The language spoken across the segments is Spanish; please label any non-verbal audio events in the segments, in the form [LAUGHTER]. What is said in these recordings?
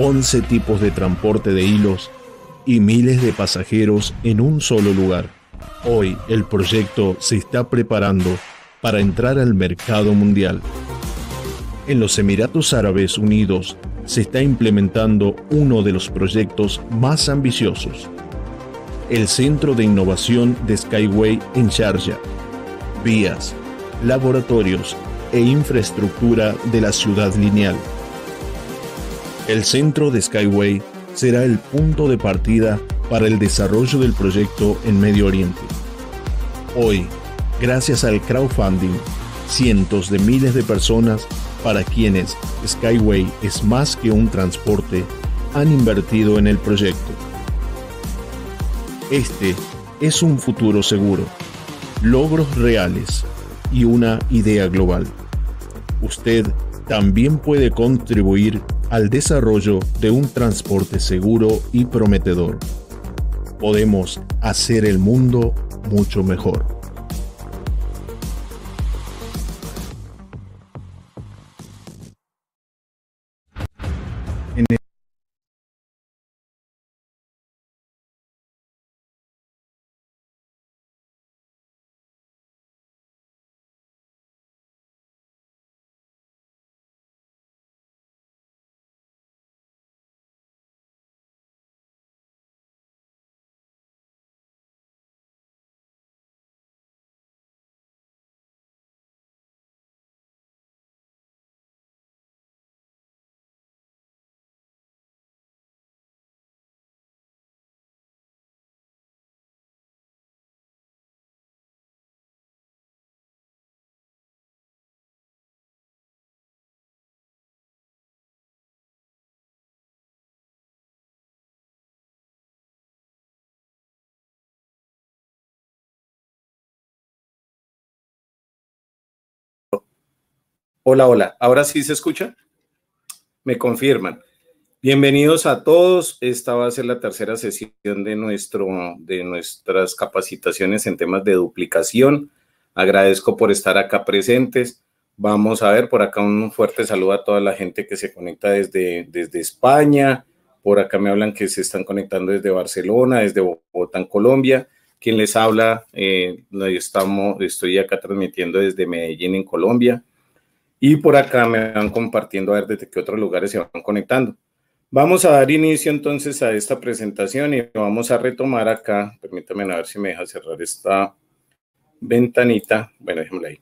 11 tipos de transporte de hilos y miles de pasajeros en un solo lugar. Hoy el proyecto se está preparando para entrar al mercado mundial. En los Emiratos Árabes Unidos se está implementando uno de los proyectos más ambiciosos, el Centro de Innovación de Skyway en Sharjah. Vías, laboratorios e infraestructura de la ciudad lineal. El centro de Skyway será el punto de partida para el desarrollo del proyecto en Medio Oriente. Hoy, gracias al crowdfunding, cientos de miles de personas para quienes Skyway es más que un transporte han invertido en el proyecto. Este es un futuro seguro, logros reales y una idea global. Usted también puede contribuir al desarrollo de un transporte seguro y prometedor. Podemos hacer el mundo mucho mejor. Hola, hola. ¿Ahora sí se escucha? Me confirman. Bienvenidos a todos. Esta va a ser la tercera sesión de, nuestro, de nuestras capacitaciones en temas de duplicación. Agradezco por estar acá presentes. Vamos a ver por acá un fuerte saludo a toda la gente que se conecta desde, desde España. Por acá me hablan que se están conectando desde Barcelona, desde Bogotá, en Colombia. Quien les habla, eh, estamos, estoy acá transmitiendo desde Medellín, en Colombia. Y por acá me van compartiendo a ver desde qué otros lugares se van conectando. Vamos a dar inicio entonces a esta presentación y vamos a retomar acá. Permítanme a ver si me deja cerrar esta ventanita. Bueno, déjenme ahí.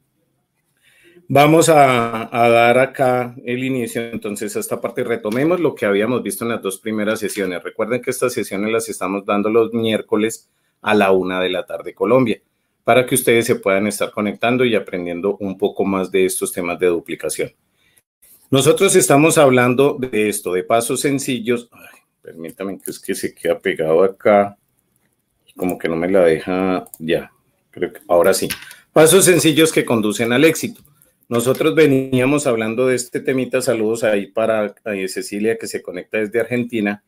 Vamos a, a, dar acá el inicio entonces a esta parte. Retomemos lo que habíamos visto en las dos primeras sesiones. Recuerden que estas sesiones las estamos dando los miércoles a la una de la tarde Colombia para que ustedes se puedan estar conectando y aprendiendo un poco más de estos temas de duplicación. Nosotros estamos hablando de esto, de pasos sencillos. Ay, permítame que es que se queda pegado acá. Como que no me la deja ya. Creo que ahora sí. Pasos sencillos que conducen al éxito. Nosotros veníamos hablando de este temita. Saludos ahí para eh, Cecilia que se conecta desde Argentina.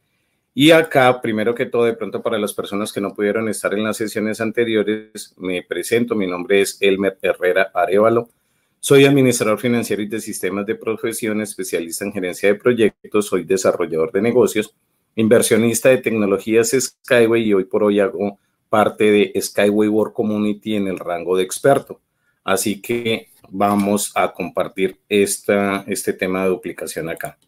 Y acá, primero que todo, de pronto para las personas que no pudieron estar en las sesiones anteriores, me presento, mi nombre es Elmer Herrera Arevalo, soy administrador financiero y de sistemas de profesión, especialista en gerencia de proyectos, soy desarrollador de negocios, inversionista de tecnologías Skyway y hoy por hoy hago parte de Skyway Work Community en el rango de experto. Así que vamos a compartir esta, este tema de duplicación acá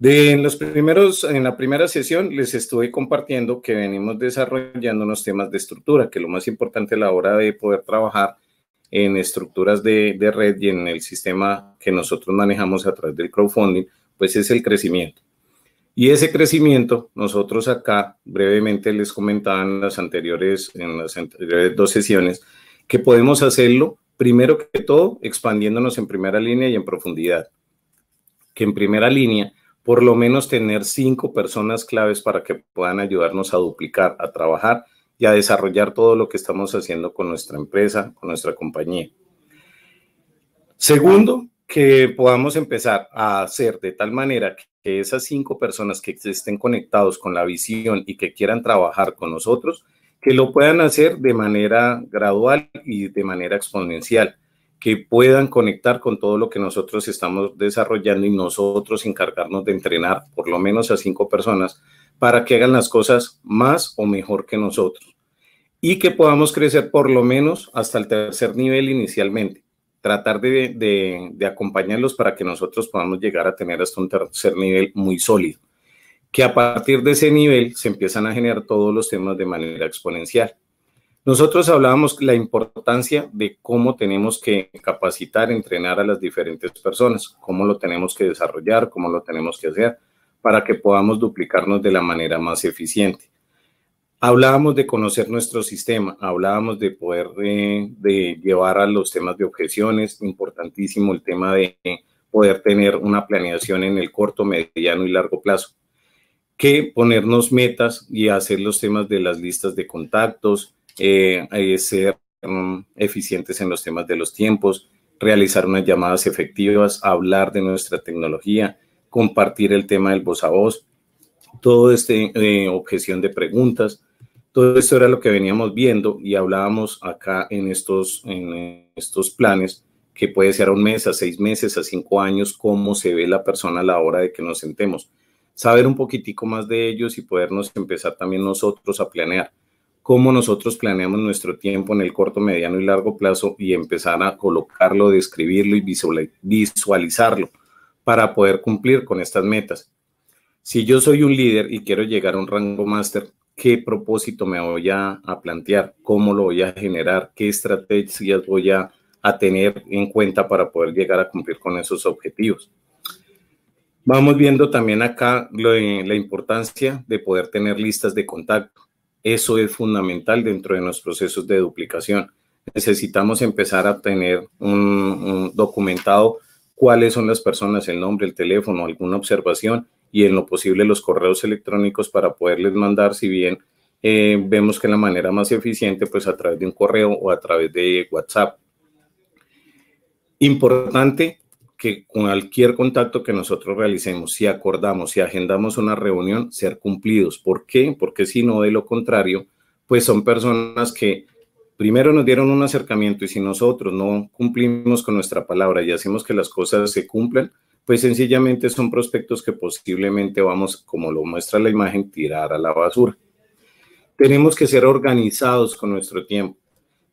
los primeros, en la primera sesión les estuve compartiendo que venimos desarrollando unos temas de estructura, que lo más importante a la hora de poder trabajar en estructuras de, red y en el sistema que nosotros manejamos a través del crowdfunding, pues es el crecimiento. Y ese crecimiento, nosotros acá brevemente les comentaba en las anteriores, en las anteriores dos sesiones, que podemos hacerlo primero que todo expandiéndonos en primera línea y en profundidad. Que en primera línea por lo menos tener cinco personas claves para que puedan ayudarnos a duplicar, a trabajar y a desarrollar todo lo que estamos haciendo con nuestra empresa, con nuestra compañía. Segundo, que podamos empezar a hacer de tal manera que esas cinco personas que estén conectados con la visión y que quieran trabajar con nosotros, que lo puedan hacer de manera gradual y de manera exponencial que puedan conectar con todo lo que nosotros estamos desarrollando y nosotros encargarnos de entrenar por lo menos a cinco personas para que hagan las cosas más o mejor que nosotros y que podamos crecer por lo menos hasta el tercer nivel inicialmente. Tratar de, acompañarlos para que nosotros podamos llegar a tener hasta un tercer nivel muy sólido, que a partir de ese nivel se empiezan a generar todos los temas de manera exponencial. Nosotros hablábamos la importancia de cómo tenemos que capacitar, entrenar a las diferentes personas, cómo lo tenemos que desarrollar, cómo lo tenemos que hacer para que podamos duplicarnos de la manera más eficiente. Hablábamos de conocer nuestro sistema, hablábamos de poder eh, de, llevar a los temas de objeciones, importantísimo el tema de poder tener una planeación en el corto, mediano y largo plazo, que ponernos metas y hacer los temas de las listas de contactos, eh, eh, ser mm, eficientes en los temas de los tiempos, realizar unas llamadas efectivas, hablar de nuestra tecnología, compartir el tema del voz a voz, todo este eh, objeción de preguntas, todo esto era lo que veníamos viendo y hablábamos acá en estos, en estos planes que puede ser a un mes, a seis meses, a cinco años, cómo se ve la persona a la hora de que nos sentemos. Saber un poquitico más de ellos y podernos empezar también nosotros a planear cómo nosotros planeamos nuestro tiempo en el corto, mediano y largo plazo y empezar a colocarlo, describirlo y visualizarlo para poder cumplir con estas metas. Si yo soy un líder y quiero llegar a un rango máster, ¿qué propósito me voy a, plantear? ¿Cómo lo voy a generar? ¿Qué estrategias voy a, tener en cuenta para poder llegar a cumplir con esos objetivos? Vamos viendo también acá la importancia de poder tener listas de contacto. Eso es fundamental dentro de los procesos de duplicación. Necesitamos empezar a tener un, documentado cuáles son las personas, el nombre, el teléfono, alguna observación y en lo posible los correos electrónicos para poderles mandar, si bien eh, vemos que la manera más eficiente, pues a través de un correo o a través de WhatsApp. Importante que cualquier contacto que nosotros realicemos, si acordamos, si agendamos una reunión, ser cumplidos. ¿Por qué? Porque si no, de lo contrario, pues son personas que primero nos dieron un acercamiento y si nosotros no cumplimos con nuestra palabra y hacemos que las cosas se cumplan, pues sencillamente son prospectos que posiblemente vamos, como lo muestra la imagen, tirar a la basura. Tenemos que ser organizados con nuestro tiempo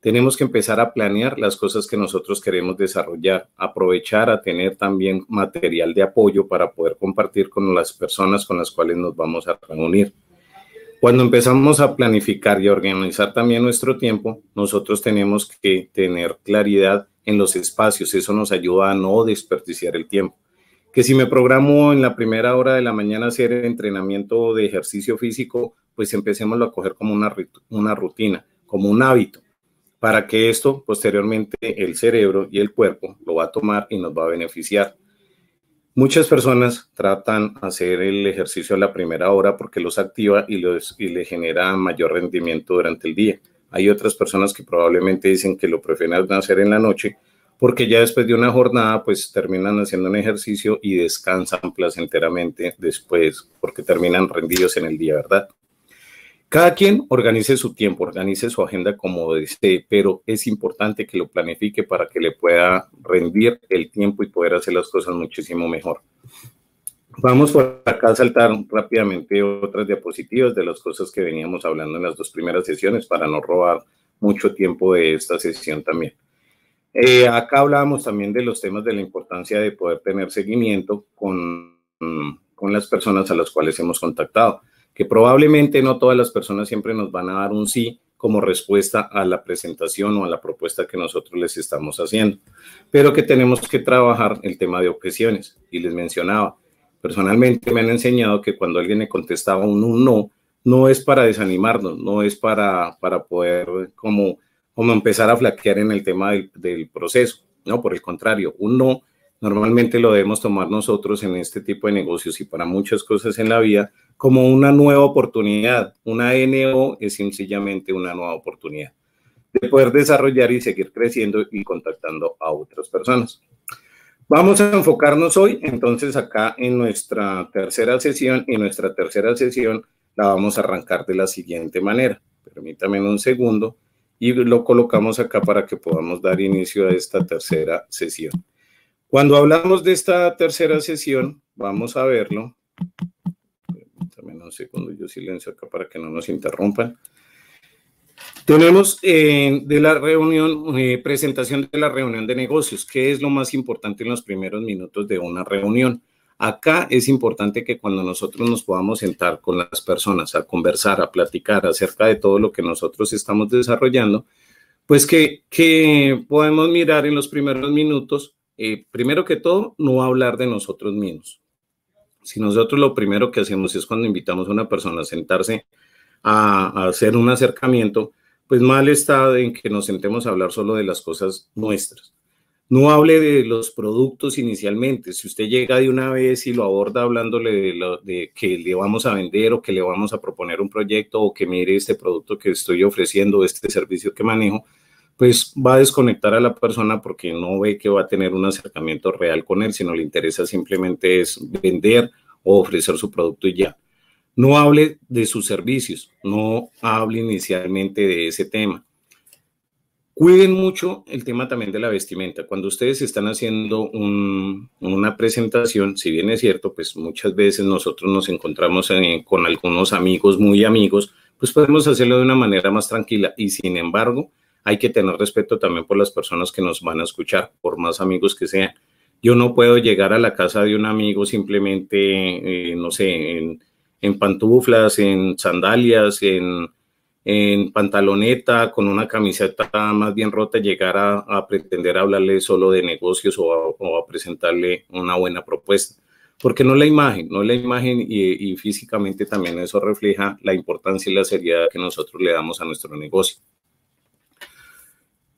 tenemos que empezar a planear las cosas que nosotros queremos desarrollar, aprovechar a tener también material de apoyo para poder compartir con las personas con las cuales nos vamos a reunir. Cuando empezamos a planificar y organizar también nuestro tiempo, nosotros tenemos que tener claridad en los espacios. Eso nos ayuda a no desperdiciar el tiempo. Que si me programo en la primera hora de la mañana hacer entrenamiento de ejercicio físico, pues empecemos a coger como una, una rutina, como un hábito para que esto posteriormente el cerebro y el cuerpo lo va a tomar y nos va a beneficiar. Muchas personas tratan hacer el ejercicio a la primera hora porque los activa y, los, y le genera mayor rendimiento durante el día. Hay otras personas que probablemente dicen que lo prefieren hacer en la noche porque ya después de una jornada pues terminan haciendo un ejercicio y descansan placenteramente después porque terminan rendidos en el día, ¿verdad? Cada quien organice su tiempo, organice su agenda como desee, pero es importante que lo planifique para que le pueda rendir el tiempo y poder hacer las cosas muchísimo mejor. Vamos por acá a saltar rápidamente otras diapositivas de las cosas que veníamos hablando en las dos primeras sesiones para no robar mucho tiempo de esta sesión también. Eh, acá hablábamos también de los temas de la importancia de poder tener seguimiento con las personas a las cuales hemos contactado que probablemente no todas las personas siempre nos van a dar un sí como respuesta a la presentación o a la propuesta que nosotros les estamos haciendo, pero que tenemos que trabajar el tema de objeciones. Y les mencionaba, personalmente me han enseñado que cuando alguien le contestaba un, no, no es para desanimarnos, no es para, para poder como, como empezar a flaquear en el tema del, del proceso, no, por el contrario, un no Normalmente lo debemos tomar nosotros en este tipo de negocios y para muchas cosas en la vida como una nueva oportunidad. Una NO es sencillamente una nueva oportunidad de poder desarrollar y seguir creciendo y contactando a otras personas. Vamos a enfocarnos hoy entonces acá en nuestra tercera sesión y nuestra tercera sesión la vamos a arrancar de la siguiente manera. Permítame un segundo y lo colocamos acá para que podamos dar inicio a esta tercera sesión. Cuando hablamos de esta tercera sesión, vamos a verlo. También un segundo, yo silencio acá para que no nos interrumpan. Tenemos eh, de la reunión, eh, presentación de la reunión de negocios, ¿Qué es lo más importante en los primeros minutos de una reunión. Acá es importante que cuando nosotros nos podamos sentar con las personas a conversar, a platicar acerca de todo lo que nosotros estamos desarrollando, pues que, que podemos mirar en los primeros minutos eh, primero que todo, no hablar de nosotros mismos. Si nosotros lo primero que hacemos es cuando invitamos a una persona a sentarse a, hacer un acercamiento, pues mal está en que nos sentemos a hablar solo de las cosas nuestras. No hable de los productos inicialmente. Si usted llega de una vez y lo aborda hablándole de, lo, de, que le vamos a vender o que le vamos a proponer un proyecto o que mire este producto que estoy ofreciendo, este servicio que manejo, pues va a desconectar a la persona porque no ve que va a tener un acercamiento real con él, sino le interesa simplemente es vender o ofrecer su producto y ya. No hable de sus servicios, no hable inicialmente de ese tema. Cuiden mucho el tema también de la vestimenta. Cuando ustedes están haciendo una presentación, si bien es cierto, pues muchas veces nosotros nos encontramos con algunos amigos muy amigos, pues podemos hacerlo de una manera más tranquila y sin embargo, hay que tener respeto también por las personas que nos van a escuchar, por más amigos que sean. Yo no puedo llegar a la casa de un amigo simplemente, eh, no sé, en, pantuflas, en sandalias, en, pantaloneta, con una camiseta más bien rota, llegar a, pretender hablarle solo de negocios o a, presentarle una buena propuesta porque no la imagen, no la imagen y, físicamente también eso refleja la importancia y la seriedad que nosotros le damos a nuestro negocio.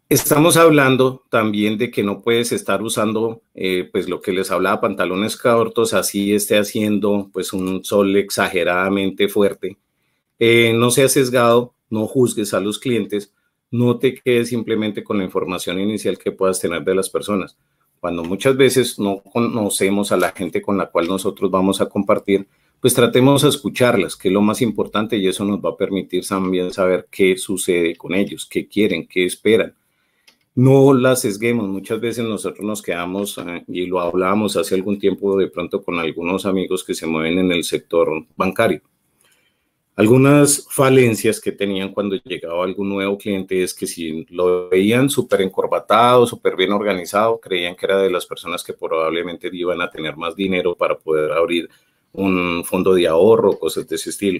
Estamos hablando también de que no puedes estar usando, eh, pues lo que les hablaba, pantalones cortos, así esté haciendo pues un sol exageradamente fuerte. Eh, no seas sesgado, no juzgues a los clientes, no te quedes simplemente con la información inicial que puedas tener de las personas. Cuando muchas veces no conocemos a la gente con la cual nosotros vamos a compartir, pues tratemos de escucharlas, que es lo más importante y eso nos va a permitir también saber qué sucede con ellos, qué quieren, qué esperan no las sesguemos. Muchas veces nosotros nos quedamos, ah, y lo hablábamos hace algún tiempo de pronto con algunos amigos que se mueven en el sector bancario. Algunas falencias que tenían cuando llegaba algún nuevo cliente es que si lo veían súper encorbatado, súper bien organizado, creían que era de las personas que probablemente iban a tener más dinero para poder abrir un fondo de ahorro, cosas de ese estilo.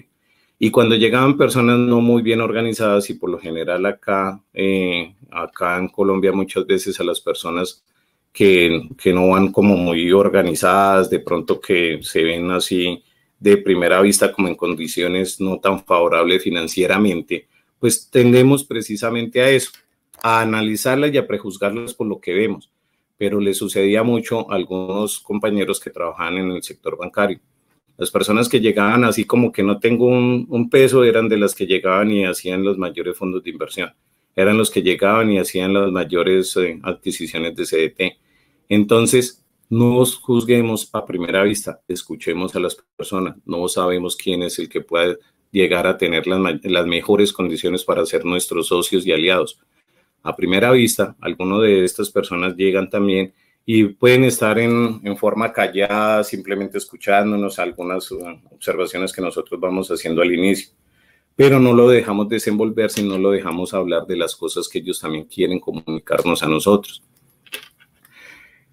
Y cuando llegaban personas no muy bien organizadas, y por lo general acá, eh, acá en Colombia muchas veces a las personas que, que, no van como muy organizadas, de pronto que se ven así de primera vista como en condiciones no tan favorables financieramente, pues tendemos precisamente a eso, a analizarlas y a prejuzgarlas por lo que vemos. Pero le sucedía mucho a algunos compañeros que trabajaban en el sector bancario. Las personas que llegaban así como que no tengo un, peso eran de las que llegaban y hacían los mayores fondos de inversión. Eran los que llegaban y hacían las mayores eh, adquisiciones de CDT. Entonces, no os juzguemos a primera vista, escuchemos a las personas. No sabemos quién es el que puede llegar a tener las, las, mejores condiciones para ser nuestros socios y aliados. A primera vista, algunas de estas personas llegan también y pueden estar en, forma callada, simplemente escuchándonos algunas uh, observaciones que nosotros vamos haciendo al inicio, pero no lo dejamos desenvolverse y no lo dejamos hablar de las cosas que ellos también quieren comunicarnos a nosotros.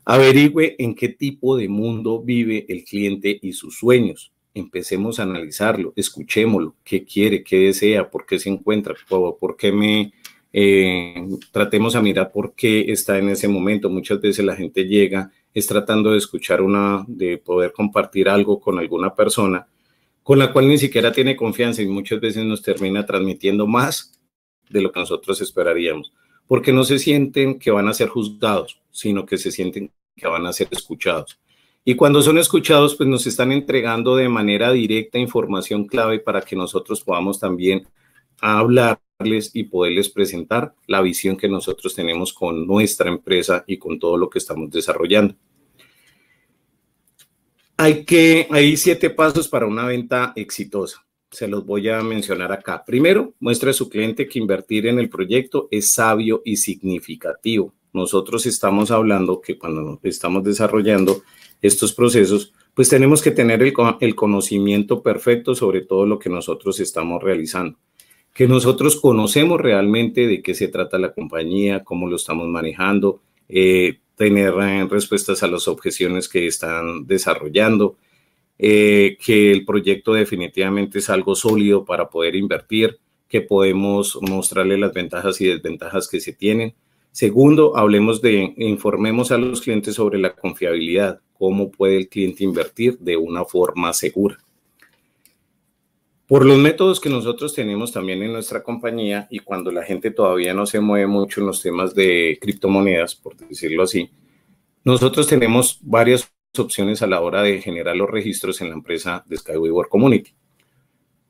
Averigüe en qué tipo de mundo vive el cliente y sus sueños. Empecemos a analizarlo, escuchémoslo, qué quiere, qué desea, por qué se encuentra, por qué me, eh, tratemos a mirar por qué está en ese momento. Muchas veces la gente llega, es tratando de escuchar una, de poder compartir algo con alguna persona con la cual ni siquiera tiene confianza y muchas veces nos termina transmitiendo más de lo que nosotros esperaríamos, porque no se sienten que van a ser juzgados, sino que se sienten que van a ser escuchados. Y cuando son escuchados, pues nos están entregando de manera directa información clave para que nosotros podamos también hablarles y poderles presentar la visión que nosotros tenemos con nuestra empresa y con todo lo que estamos desarrollando. Hay, que, hay siete pasos para una venta exitosa. Se los voy a mencionar acá. Primero, muestra a su cliente que invertir en el proyecto es sabio y significativo. Nosotros estamos hablando que cuando estamos desarrollando estos procesos, pues tenemos que tener el conocimiento perfecto sobre todo lo que nosotros estamos realizando que nosotros conocemos realmente de qué se trata la compañía, cómo lo estamos manejando, eh, tener eh, respuestas a las objeciones que están desarrollando, eh, que el proyecto definitivamente es algo sólido para poder invertir, que podemos mostrarle las ventajas y desventajas que se tienen. Segundo, hablemos de, informemos a los clientes sobre la confiabilidad, cómo puede el cliente invertir de una forma segura. Por los métodos que nosotros tenemos también en nuestra compañía y cuando la gente todavía no se mueve mucho en los temas de criptomonedas, por decirlo así, nosotros tenemos varias opciones a la hora de generar los registros en la empresa de World Community.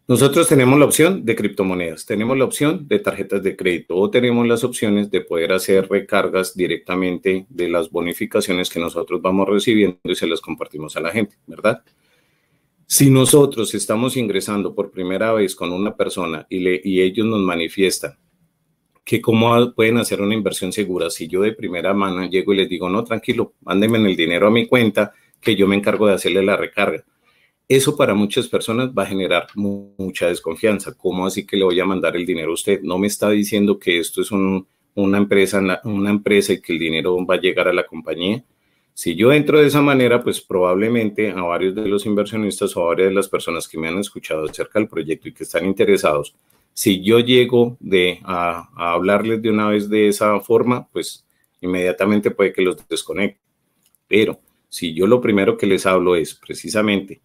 Nosotros tenemos la opción de criptomonedas, tenemos la opción de tarjetas de crédito o tenemos las opciones de poder hacer recargas directamente de las bonificaciones que nosotros vamos recibiendo y se las compartimos a la gente, ¿verdad? Si nosotros estamos ingresando por primera vez con una persona y, le, ellos nos manifiestan que cómo pueden hacer una inversión segura, si yo de primera mano llego y les digo, no, tranquilo, mándenme el dinero a mi cuenta, que yo me encargo de hacerle la recarga. Eso para muchas personas va a generar mucha desconfianza. ¿Cómo así que le voy a mandar el dinero a usted? No me está diciendo que esto es una, empresa, una empresa y que el dinero va a llegar a la compañía. Si yo entro de esa manera, pues probablemente a varios de los inversionistas o a varias de las personas que me han escuchado acerca del proyecto y que están interesados, si yo llego de, a, hablarles de una vez de esa forma, pues inmediatamente puede que los desconecte. Pero si yo lo primero que les hablo es precisamente,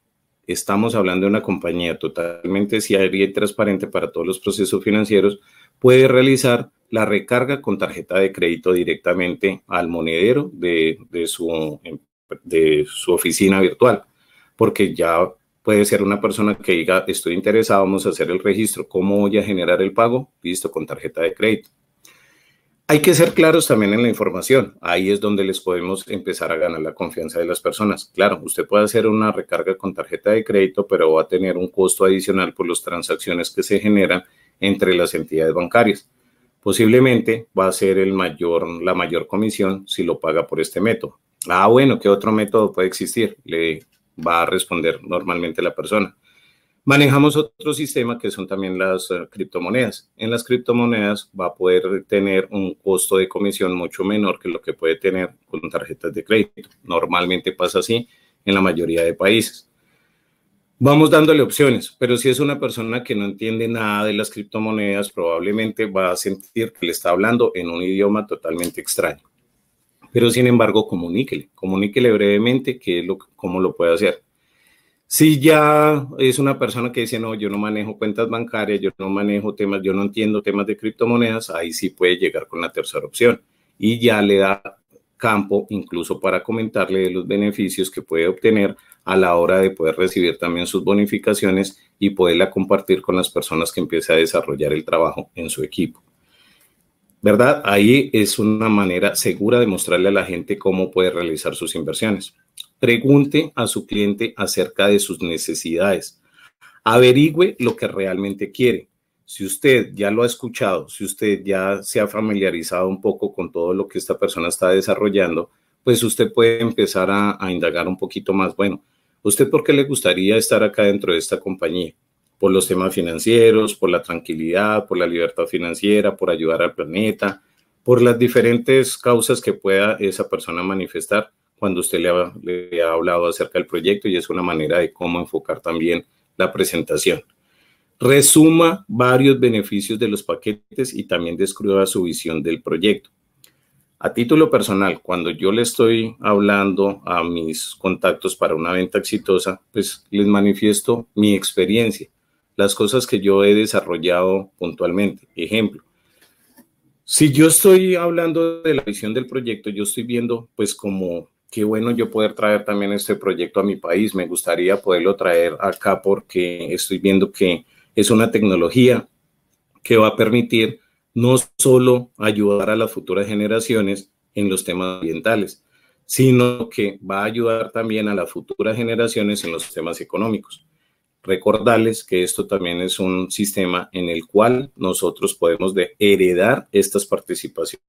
estamos hablando de una compañía totalmente seria y transparente para todos los procesos financieros, puede realizar la recarga con tarjeta de crédito directamente al monedero de, su, de su oficina virtual, porque ya puede ser una persona que diga, estoy interesado, vamos a hacer el registro, ¿cómo voy a generar el pago? Listo, con tarjeta de crédito. Hay que ser claros también en la información. Ahí es donde les podemos empezar a ganar la confianza de las personas. Claro, usted puede hacer una recarga con tarjeta de crédito, pero va a tener un costo adicional por las transacciones que se generan entre las entidades bancarias. Posiblemente va a ser la mayor comisión si lo paga por este método. Ah, bueno, ¿qué otro método puede existir? Le va a responder normalmente la persona. Manejamos otro sistema que son también las eh, criptomonedas. En las criptomonedas va a poder tener un costo de comisión mucho menor que lo que puede tener con tarjetas de crédito. Normalmente pasa así en la mayoría de países. Vamos dándole opciones, pero si es una persona que no entiende nada de las criptomonedas, probablemente va a sentir que le está hablando en un idioma totalmente extraño. Pero sin embargo, comuníquele, comuníquele brevemente qué es lo, cómo lo puede hacer. Si ya es una persona que dice, no, yo no manejo cuentas bancarias, yo no manejo temas, yo no entiendo temas de criptomonedas, ahí sí puede llegar con la tercera opción y ya le da campo, incluso para comentarle de los beneficios que puede obtener a la hora de poder recibir también sus bonificaciones y poderla compartir con las personas que empiece a desarrollar el trabajo en su equipo. ¿Verdad? Ahí es una manera segura de mostrarle a la gente cómo puede realizar sus inversiones. Pregunte a su cliente acerca de sus necesidades. Averigüe lo que realmente quiere. Si usted ya lo ha escuchado, si usted ya se ha familiarizado un poco con todo lo que esta persona está desarrollando, pues usted puede empezar a, indagar un poquito más. Bueno, ¿usted por qué le gustaría estar acá dentro de esta compañía? Por los temas financieros, por la tranquilidad, por la libertad financiera, por ayudar al planeta, por las diferentes causas que pueda esa persona manifestar cuando usted le ha hablado acerca del proyecto y es una manera de cómo enfocar también la presentación resuma varios beneficios de los paquetes y también describa su visión del proyecto. A título personal, cuando yo le estoy hablando a mis contactos para una venta exitosa, pues les manifiesto mi experiencia, las cosas que yo he desarrollado puntualmente. Ejemplo, si yo estoy hablando de la visión del proyecto, yo estoy viendo pues como qué bueno yo poder traer también este proyecto a mi país, me gustaría poderlo traer acá porque estoy viendo que es una tecnología que va a permitir no solo ayudar a las futuras generaciones en los temas ambientales, sino que va a ayudar también a las futuras generaciones en los temas económicos. Recordarles que esto también es un sistema en el cual nosotros podemos heredar estas participaciones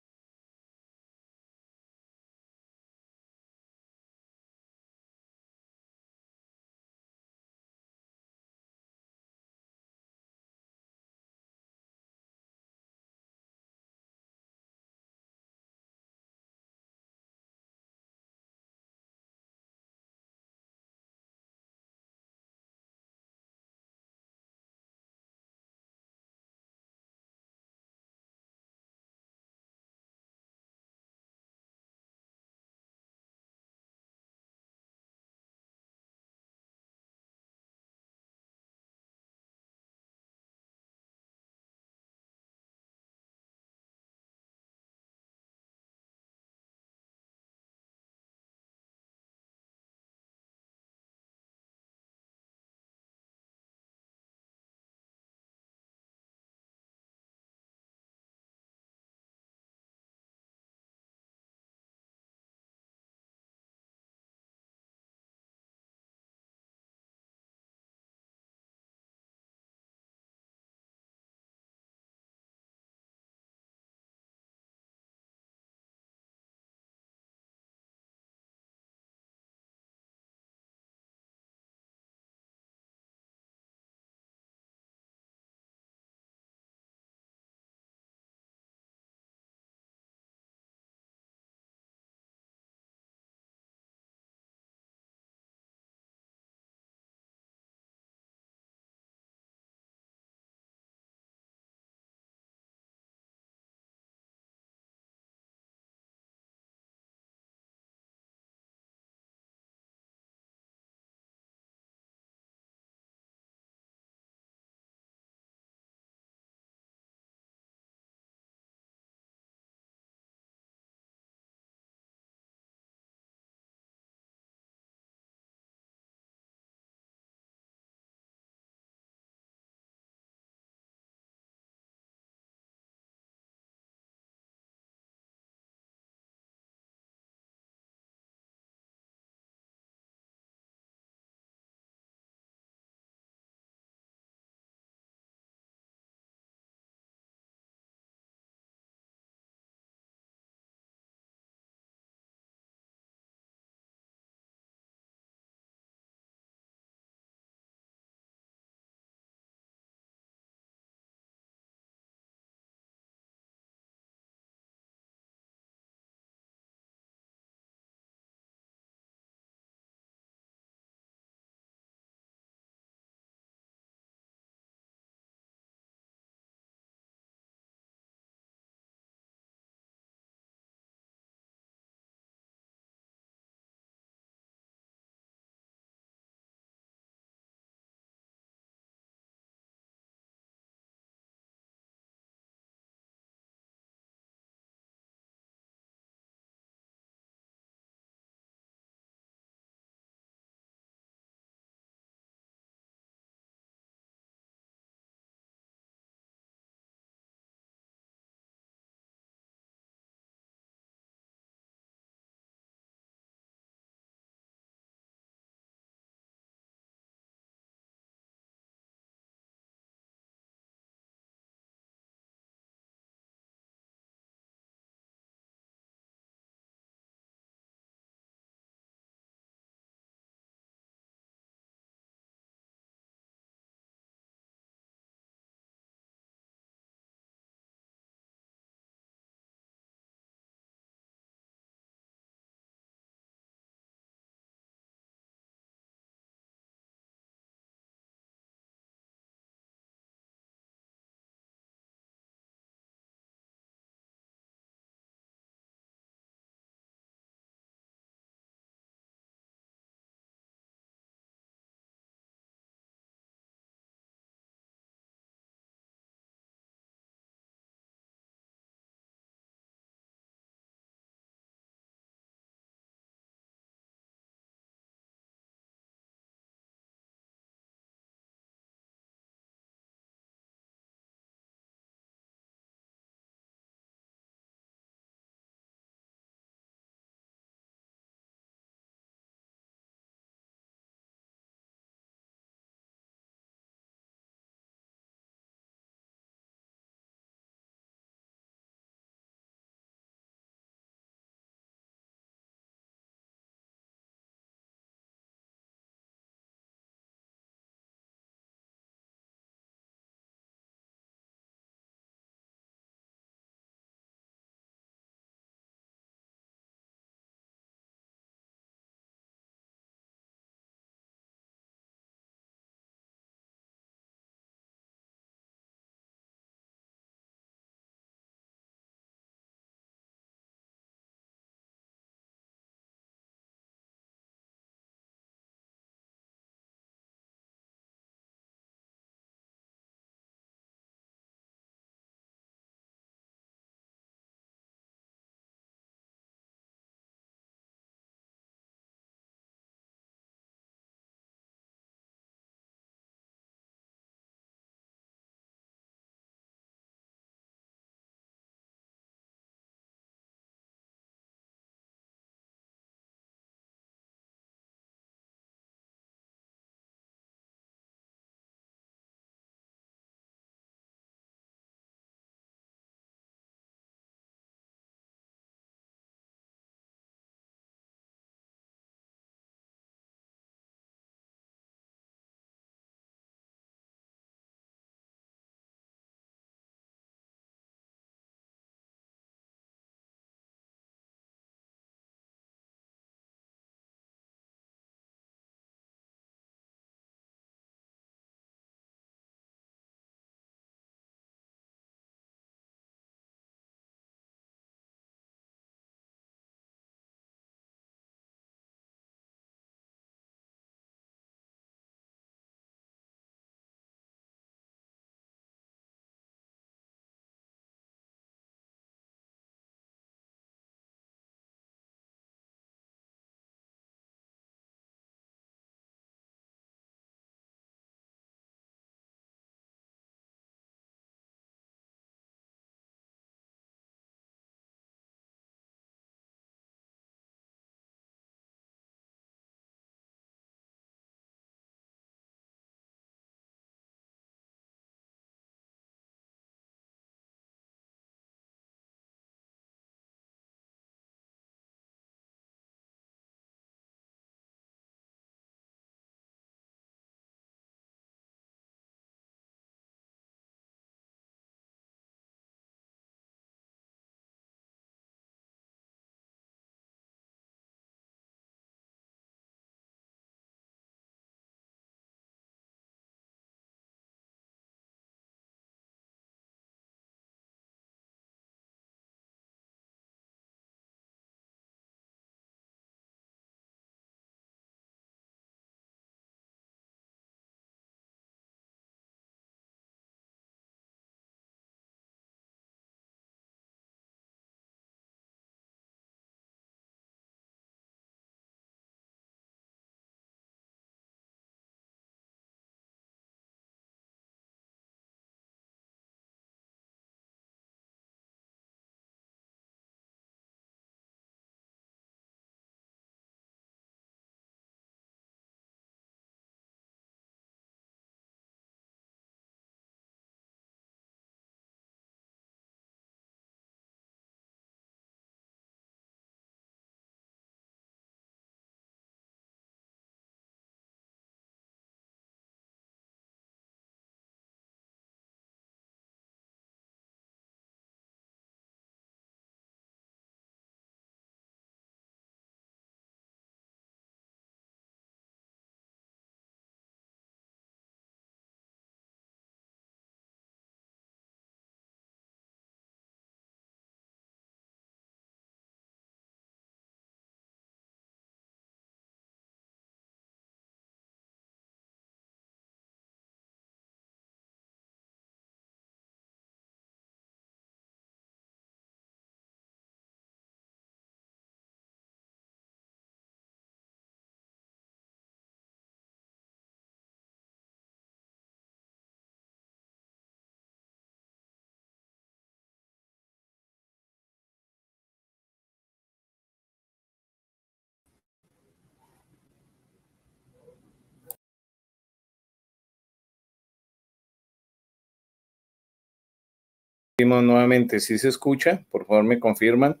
nuevamente, si se escucha, por favor me confirman.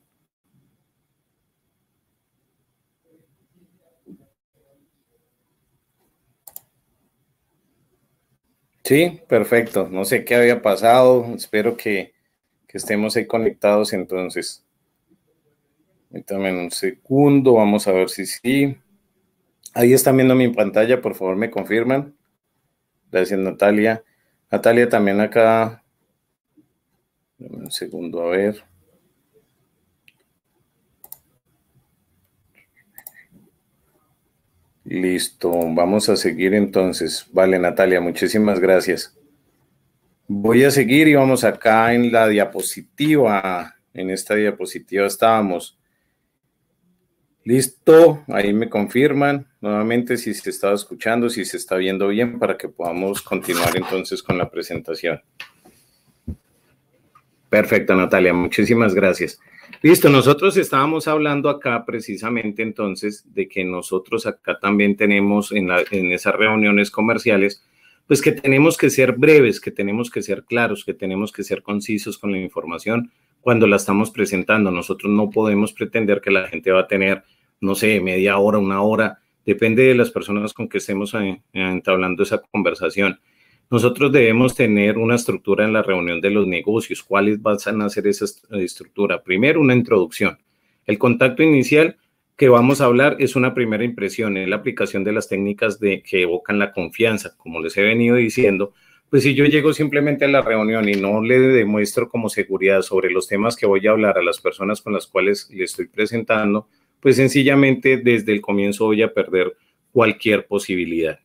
Sí, perfecto. No sé qué había pasado. Espero que, que estemos ahí conectados entonces. También un segundo, vamos a ver si sí. Ahí están viendo mi pantalla, por favor me confirman. Gracias Natalia. Natalia también acá un segundo, a ver. Listo, vamos a seguir entonces. Vale, Natalia, muchísimas gracias. Voy a seguir y vamos acá en la diapositiva. En esta diapositiva estábamos. Listo, ahí me confirman nuevamente si se estaba escuchando, si se está viendo bien para que podamos continuar entonces con la presentación. Perfecto, Natalia, muchísimas gracias. Listo, nosotros estábamos hablando acá precisamente entonces de que nosotros acá también tenemos en, esas reuniones comerciales, pues que tenemos que ser breves, que tenemos que ser claros, que tenemos que ser concisos con la información cuando la estamos presentando. Nosotros no podemos pretender que la gente va a tener, no sé, media hora, una hora, depende de las personas con que estemos entablando esa conversación. Nosotros debemos tener una estructura en la reunión de los negocios. ¿Cuáles van a ser esa eh, estructura? Primero, una introducción. El contacto inicial que vamos a hablar es una primera impresión, es la aplicación de las técnicas de, que evocan la confianza. Como les he venido diciendo, pues si yo llego simplemente a la reunión y no le demuestro como seguridad sobre los temas que voy a hablar a las personas con las cuales le estoy presentando, pues sencillamente desde el comienzo voy a perder cualquier posibilidad.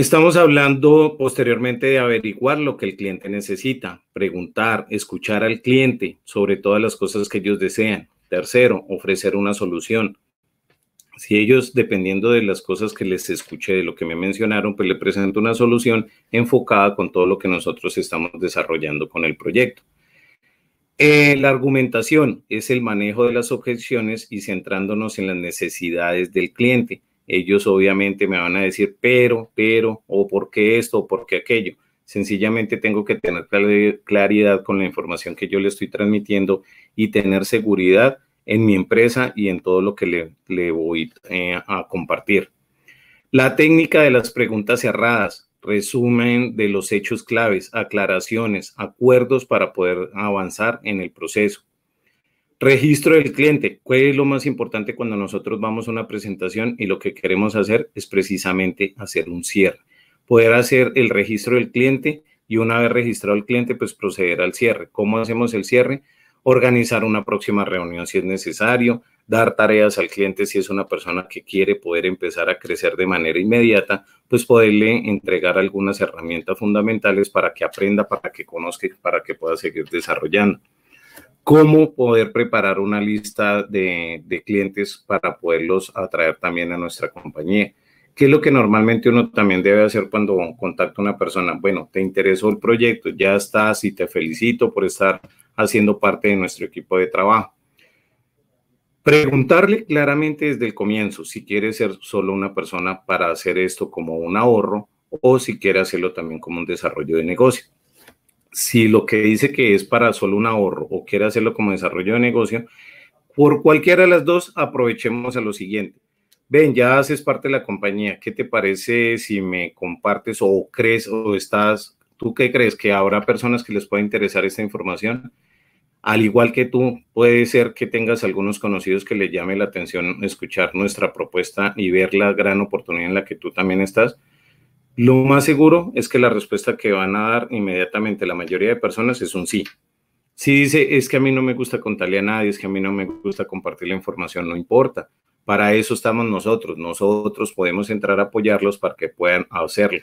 Estamos hablando posteriormente de averiguar lo que el cliente necesita, preguntar, escuchar al cliente sobre todas las cosas que ellos desean. Tercero, ofrecer una solución. Si ellos, dependiendo de las cosas que les escuché, de lo que me mencionaron, pues le presento una solución enfocada con todo lo que nosotros estamos desarrollando con el proyecto. Eh, la argumentación es el manejo de las objeciones y centrándonos en las necesidades del cliente ellos obviamente me van a decir, pero, pero, o por qué esto, o por qué aquello. Sencillamente tengo que tener claridad con la información que yo le estoy transmitiendo y tener seguridad en mi empresa y en todo lo que le, voy eh, a compartir. La técnica de las preguntas cerradas, resumen de los hechos claves, aclaraciones, acuerdos para poder avanzar en el proceso. Registro del cliente. ¿Cuál es lo más importante cuando nosotros vamos a una presentación y lo que queremos hacer es precisamente hacer un cierre? Poder hacer el registro del cliente y una vez registrado el cliente, pues proceder al cierre. ¿Cómo hacemos el cierre? Organizar una próxima reunión si es necesario, dar tareas al cliente si es una persona que quiere poder empezar a crecer de manera inmediata, pues poderle entregar algunas herramientas fundamentales para que aprenda, para que conozca, para que pueda seguir desarrollando cómo poder preparar una lista de, clientes para poderlos atraer también a nuestra compañía. ¿Qué es lo que normalmente uno también debe hacer cuando contacta a una persona? Bueno, te interesó el proyecto, ya estás y te felicito por estar haciendo parte de nuestro equipo de trabajo. Preguntarle claramente desde el comienzo si quiere ser solo una persona para hacer esto como un ahorro o si quiere hacerlo también como un desarrollo de negocio si lo que dice que es para solo un ahorro o quiere hacerlo como desarrollo de negocio, por cualquiera de las dos, aprovechemos a lo siguiente. Ven, ya haces parte de la compañía. ¿Qué te parece si me compartes o crees o estás, tú qué crees que habrá personas que les pueda interesar esta información? Al igual que tú, puede ser que tengas algunos conocidos que le llame la atención escuchar nuestra propuesta y ver la gran oportunidad en la que tú también estás lo más seguro es que la respuesta que van a dar inmediatamente la mayoría de personas es un sí. Si dice, es que a mí no me gusta contarle a nadie, es que a mí no me gusta compartir la información, no importa. Para eso estamos nosotros. Nosotros podemos entrar a apoyarlos para que puedan hacerlo.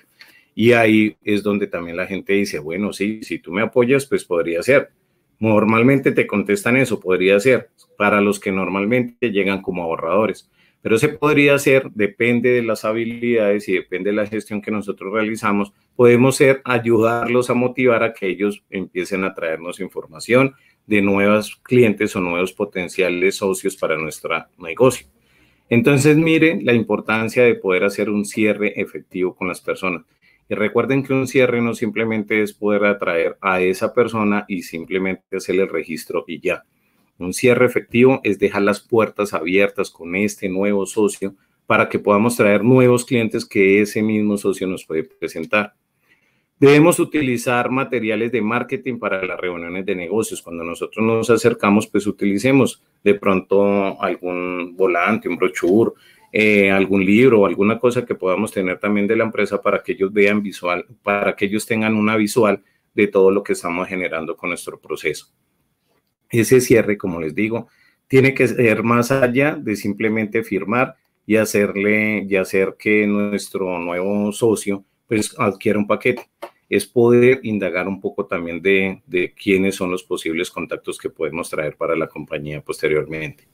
Y ahí es donde también la gente dice, bueno, sí, si tú me apoyas, pues podría ser. Normalmente te contestan eso, podría ser, para los que normalmente llegan como ahorradores. Pero se podría hacer, depende de las habilidades y depende de la gestión que nosotros realizamos, podemos ser ayudarlos a motivar a que ellos empiecen a traernos información de nuevos clientes o nuevos potenciales socios para nuestro negocio. Entonces, miren la importancia de poder hacer un cierre efectivo con las personas. Y recuerden que un cierre no simplemente es poder atraer a esa persona y simplemente hacer el registro y ya. Un cierre efectivo es dejar las puertas abiertas con este nuevo socio para que podamos traer nuevos clientes que ese mismo socio nos puede presentar. Debemos utilizar materiales de marketing para las reuniones de negocios. Cuando nosotros nos acercamos, pues utilicemos de pronto algún volante, un brochure, eh, algún libro o alguna cosa que podamos tener también de la empresa para que ellos vean visual, para que ellos tengan una visual de todo lo que estamos generando con nuestro proceso. Ese cierre, como les digo, tiene que ser más allá de simplemente firmar y hacerle y hacer que nuestro nuevo socio pues adquiera un paquete. Es poder indagar un poco también de, quiénes son los posibles contactos que podemos traer para la compañía posteriormente.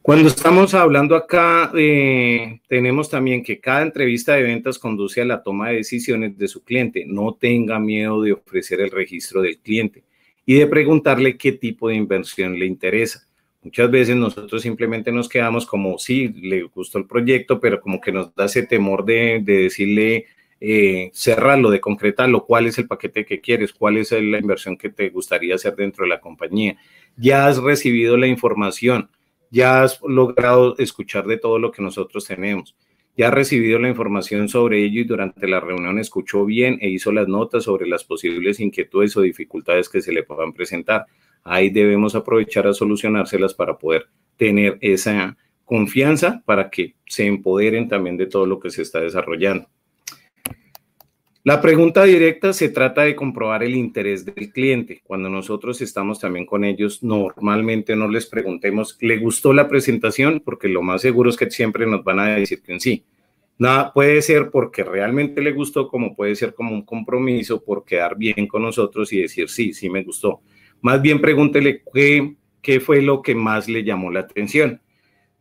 Cuando estamos hablando acá, eh, tenemos también que cada entrevista de ventas conduce a la toma de decisiones de su cliente. No tenga miedo de ofrecer el registro del cliente y de preguntarle qué tipo de inversión le interesa. Muchas veces nosotros simplemente nos quedamos como, sí, le gustó el proyecto, pero como que nos da ese temor de, decirle, eh, cerrarlo, de concretarlo, cuál es el paquete que quieres, cuál es la inversión que te gustaría hacer dentro de la compañía. Ya has recibido la información, ya has logrado escuchar de todo lo que nosotros tenemos. Ya ha recibido la información sobre ello y durante la reunión escuchó bien e hizo las notas sobre las posibles inquietudes o dificultades que se le puedan presentar. Ahí debemos aprovechar a solucionárselas para poder tener esa confianza para que se empoderen también de todo lo que se está desarrollando. La pregunta directa se trata de comprobar el interés del cliente. Cuando nosotros estamos también con ellos, normalmente no les preguntemos, ¿le gustó la presentación? Porque lo más seguro es que siempre nos van a decir que sí. Nada, puede ser porque realmente le gustó, como puede ser como un compromiso por quedar bien con nosotros y decir, sí, sí me gustó. Más bien pregúntele qué, qué fue lo que más le llamó la atención.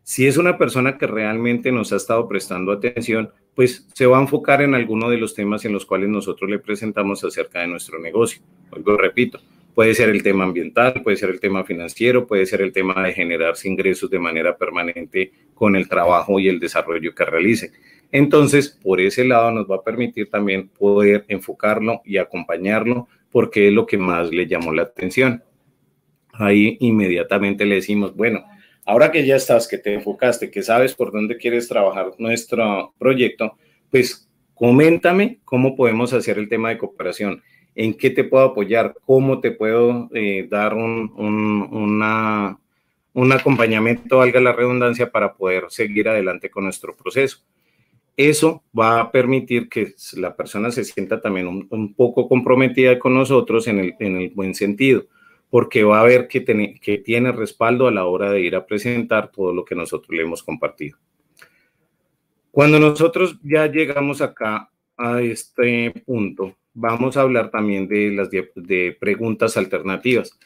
Si es una persona que realmente nos ha estado prestando atención, pues se va a enfocar en alguno de los temas en los cuales nosotros le presentamos acerca de nuestro negocio. algo repito, puede ser el tema ambiental, puede ser el tema financiero, puede ser el tema de generarse ingresos de manera permanente con el trabajo y el desarrollo que realice. Entonces, por ese lado nos va a permitir también poder enfocarlo y acompañarlo porque es lo que más le llamó la atención. Ahí inmediatamente le decimos, bueno, Ahora que ya estás, que te enfocaste, que sabes por dónde quieres trabajar nuestro proyecto, pues coméntame cómo podemos hacer el tema de cooperación, en qué te puedo apoyar, cómo te puedo eh, dar un, un, acompañamiento, valga la redundancia, para poder seguir adelante con nuestro proceso. Eso va a permitir que la persona se sienta también un, poco comprometida con nosotros en el buen sentido porque va a ver que tiene, que tiene respaldo a la hora de ir a presentar todo lo que nosotros le hemos compartido. Cuando nosotros ya llegamos acá a este punto, vamos a hablar también de las de preguntas alternativas.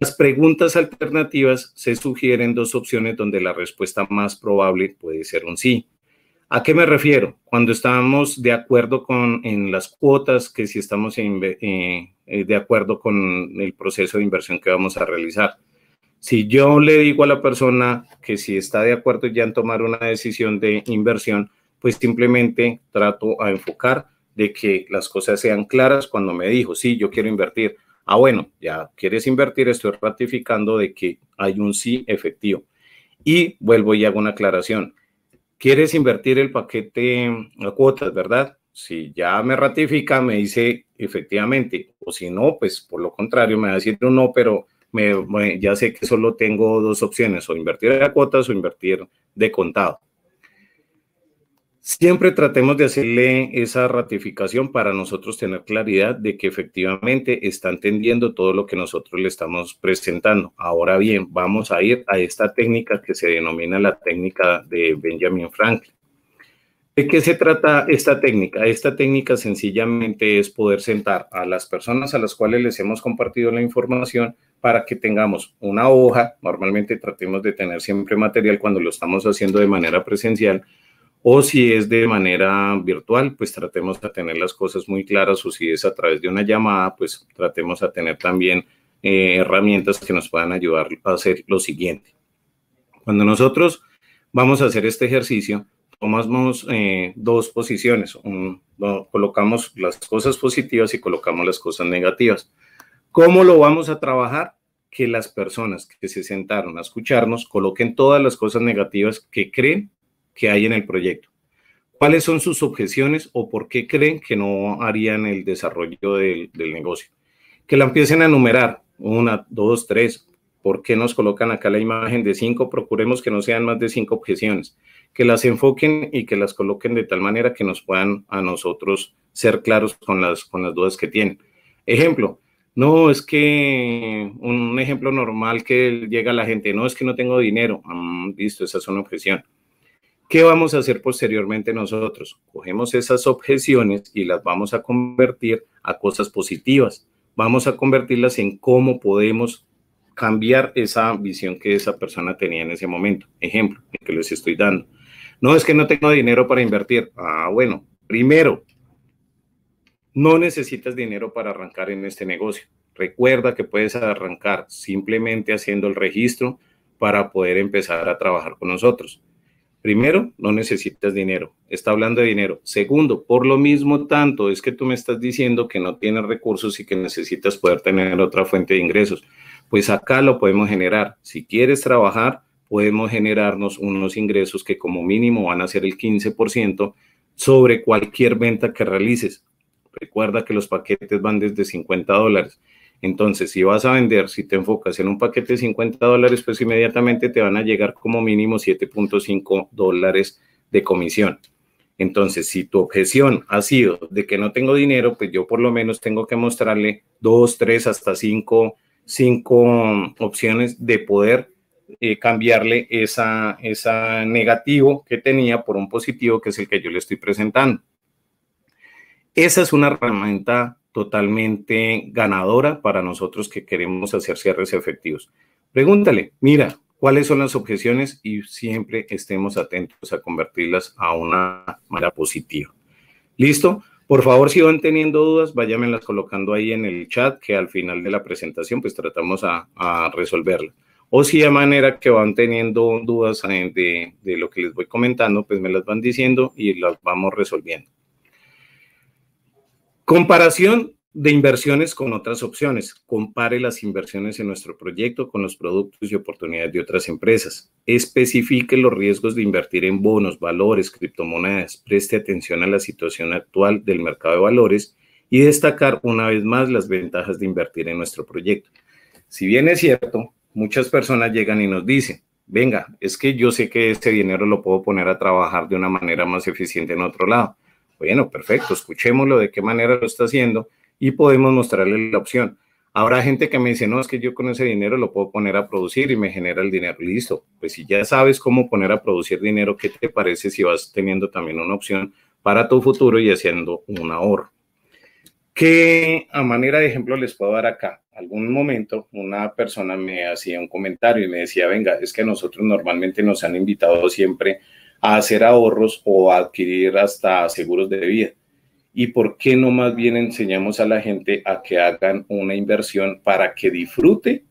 Las preguntas alternativas se sugieren dos opciones donde la respuesta más probable puede ser un sí. ¿A qué me refiero? Cuando estamos de acuerdo con en las cuotas, que si estamos en, eh, eh, de acuerdo con el proceso de inversión que vamos a realizar. Si yo le digo a la persona que si está de acuerdo ya en tomar una decisión de inversión, pues simplemente trato a enfocar de que las cosas sean claras cuando me dijo, sí, yo quiero invertir. Ah, bueno, ya quieres invertir, estoy ratificando de que hay un sí efectivo. Y vuelvo y hago una aclaración. Quieres invertir el paquete a cuotas, ¿verdad? si ya me ratifica, me dice efectivamente, o si no, pues por lo contrario, me va a decir no, pero ya sé que solo tengo dos opciones, o invertir la cuotas o invertir de contado. Siempre tratemos de hacerle esa ratificación para nosotros tener claridad de que efectivamente está entendiendo todo lo que nosotros le estamos presentando. Ahora bien, vamos a ir a esta técnica que se denomina la técnica de Benjamin Franklin. ¿De qué se trata esta técnica? Esta técnica sencillamente es poder sentar a las personas a las cuales les hemos compartido la información para que tengamos una hoja, normalmente tratemos de tener siempre material cuando lo estamos haciendo de manera presencial, o si es de manera virtual, pues tratemos de tener las cosas muy claras, o si es a través de una llamada, pues tratemos de tener también eh, herramientas que nos puedan ayudar a hacer lo siguiente. Cuando nosotros vamos a hacer este ejercicio, tomamos eh, dos posiciones. colocamos las cosas positivas y colocamos las cosas negativas. ¿Cómo lo vamos a trabajar? Que las personas que se sentaron a escucharnos coloquen todas las cosas negativas que creen que hay en el proyecto. ¿Cuáles son sus objeciones o por qué creen que no harían el desarrollo del, del negocio? Que la empiecen a enumerar, una, dos, tres. ¿Por qué nos colocan acá la imagen de cinco? Procuremos que no sean más de cinco objeciones que las enfoquen y que las coloquen de tal manera que nos puedan a nosotros ser claros con las, con las dudas que tienen. Ejemplo, no, es que un ejemplo normal que llega a la gente, no, es que no tengo dinero. han mm, listo, esa es una objeción. ¿Qué vamos a hacer posteriormente nosotros? Cogemos esas objeciones y las vamos a convertir a cosas positivas. Vamos a convertirlas en cómo podemos cambiar esa visión que esa persona tenía en ese momento. Ejemplo, el que les estoy dando. No es que no tengo dinero para invertir. Ah, bueno, primero, no necesitas dinero para arrancar en este negocio. Recuerda que puedes arrancar simplemente haciendo el registro para poder empezar a trabajar con nosotros. Primero, no necesitas dinero. Está hablando de dinero. Segundo, por lo mismo tanto, es que tú me estás diciendo que no tienes recursos y que necesitas poder tener otra fuente de ingresos. Pues acá lo podemos generar. Si quieres trabajar, podemos generarnos unos ingresos que como mínimo van a ser el 15% sobre cualquier venta que realices. Recuerda que los paquetes van desde 50 dólares. Entonces, si vas a vender, si te enfocas en un paquete de 50 dólares, pues inmediatamente te van a llegar como mínimo 7.5 dólares de comisión. Entonces, si tu objeción ha sido de que no tengo dinero, pues yo por lo menos tengo que mostrarle dos, tres, hasta cinco, cinco opciones de poder eh, cambiarle esa, esa negativo que tenía por un positivo, que es el que yo le estoy presentando. Esa es una herramienta totalmente ganadora para nosotros que queremos hacer cierres efectivos. Pregúntale, mira, ¿cuáles son las objeciones? Y siempre estemos atentos a convertirlas a una manera positiva. ¿Listo? Por favor, si van teniendo dudas, las colocando ahí en el chat, que al final de la presentación pues tratamos a, resolverla o si de manera que van teniendo dudas eh, de, de, lo que les voy comentando, pues me las van diciendo y las vamos resolviendo. Comparación de inversiones con otras opciones. Compare las inversiones en nuestro proyecto con los productos y oportunidades de otras empresas. Especifique los riesgos de invertir en bonos, valores, criptomonedas. Preste atención a la situación actual del mercado de valores y destacar una vez más las ventajas de invertir en nuestro proyecto. Si bien es cierto, muchas personas llegan y nos dicen, venga, es que yo sé que ese dinero lo puedo poner a trabajar de una manera más eficiente en otro lado. Bueno, perfecto, escuchémoslo de qué manera lo está haciendo y podemos mostrarle la opción. Habrá gente que me dice, no, es que yo con ese dinero lo puedo poner a producir y me genera el dinero. Listo, pues si ya sabes cómo poner a producir dinero, ¿qué te parece si vas teniendo también una opción para tu futuro y haciendo un ahorro? ¿Qué a manera de ejemplo les puedo dar acá? algún momento una persona me hacía un comentario y me decía, venga, es que nosotros normalmente nos han invitado siempre a hacer ahorros o adquirir hasta seguros de vida. ¿Y por qué no más bien enseñamos a la gente a que hagan una inversión para que disfrute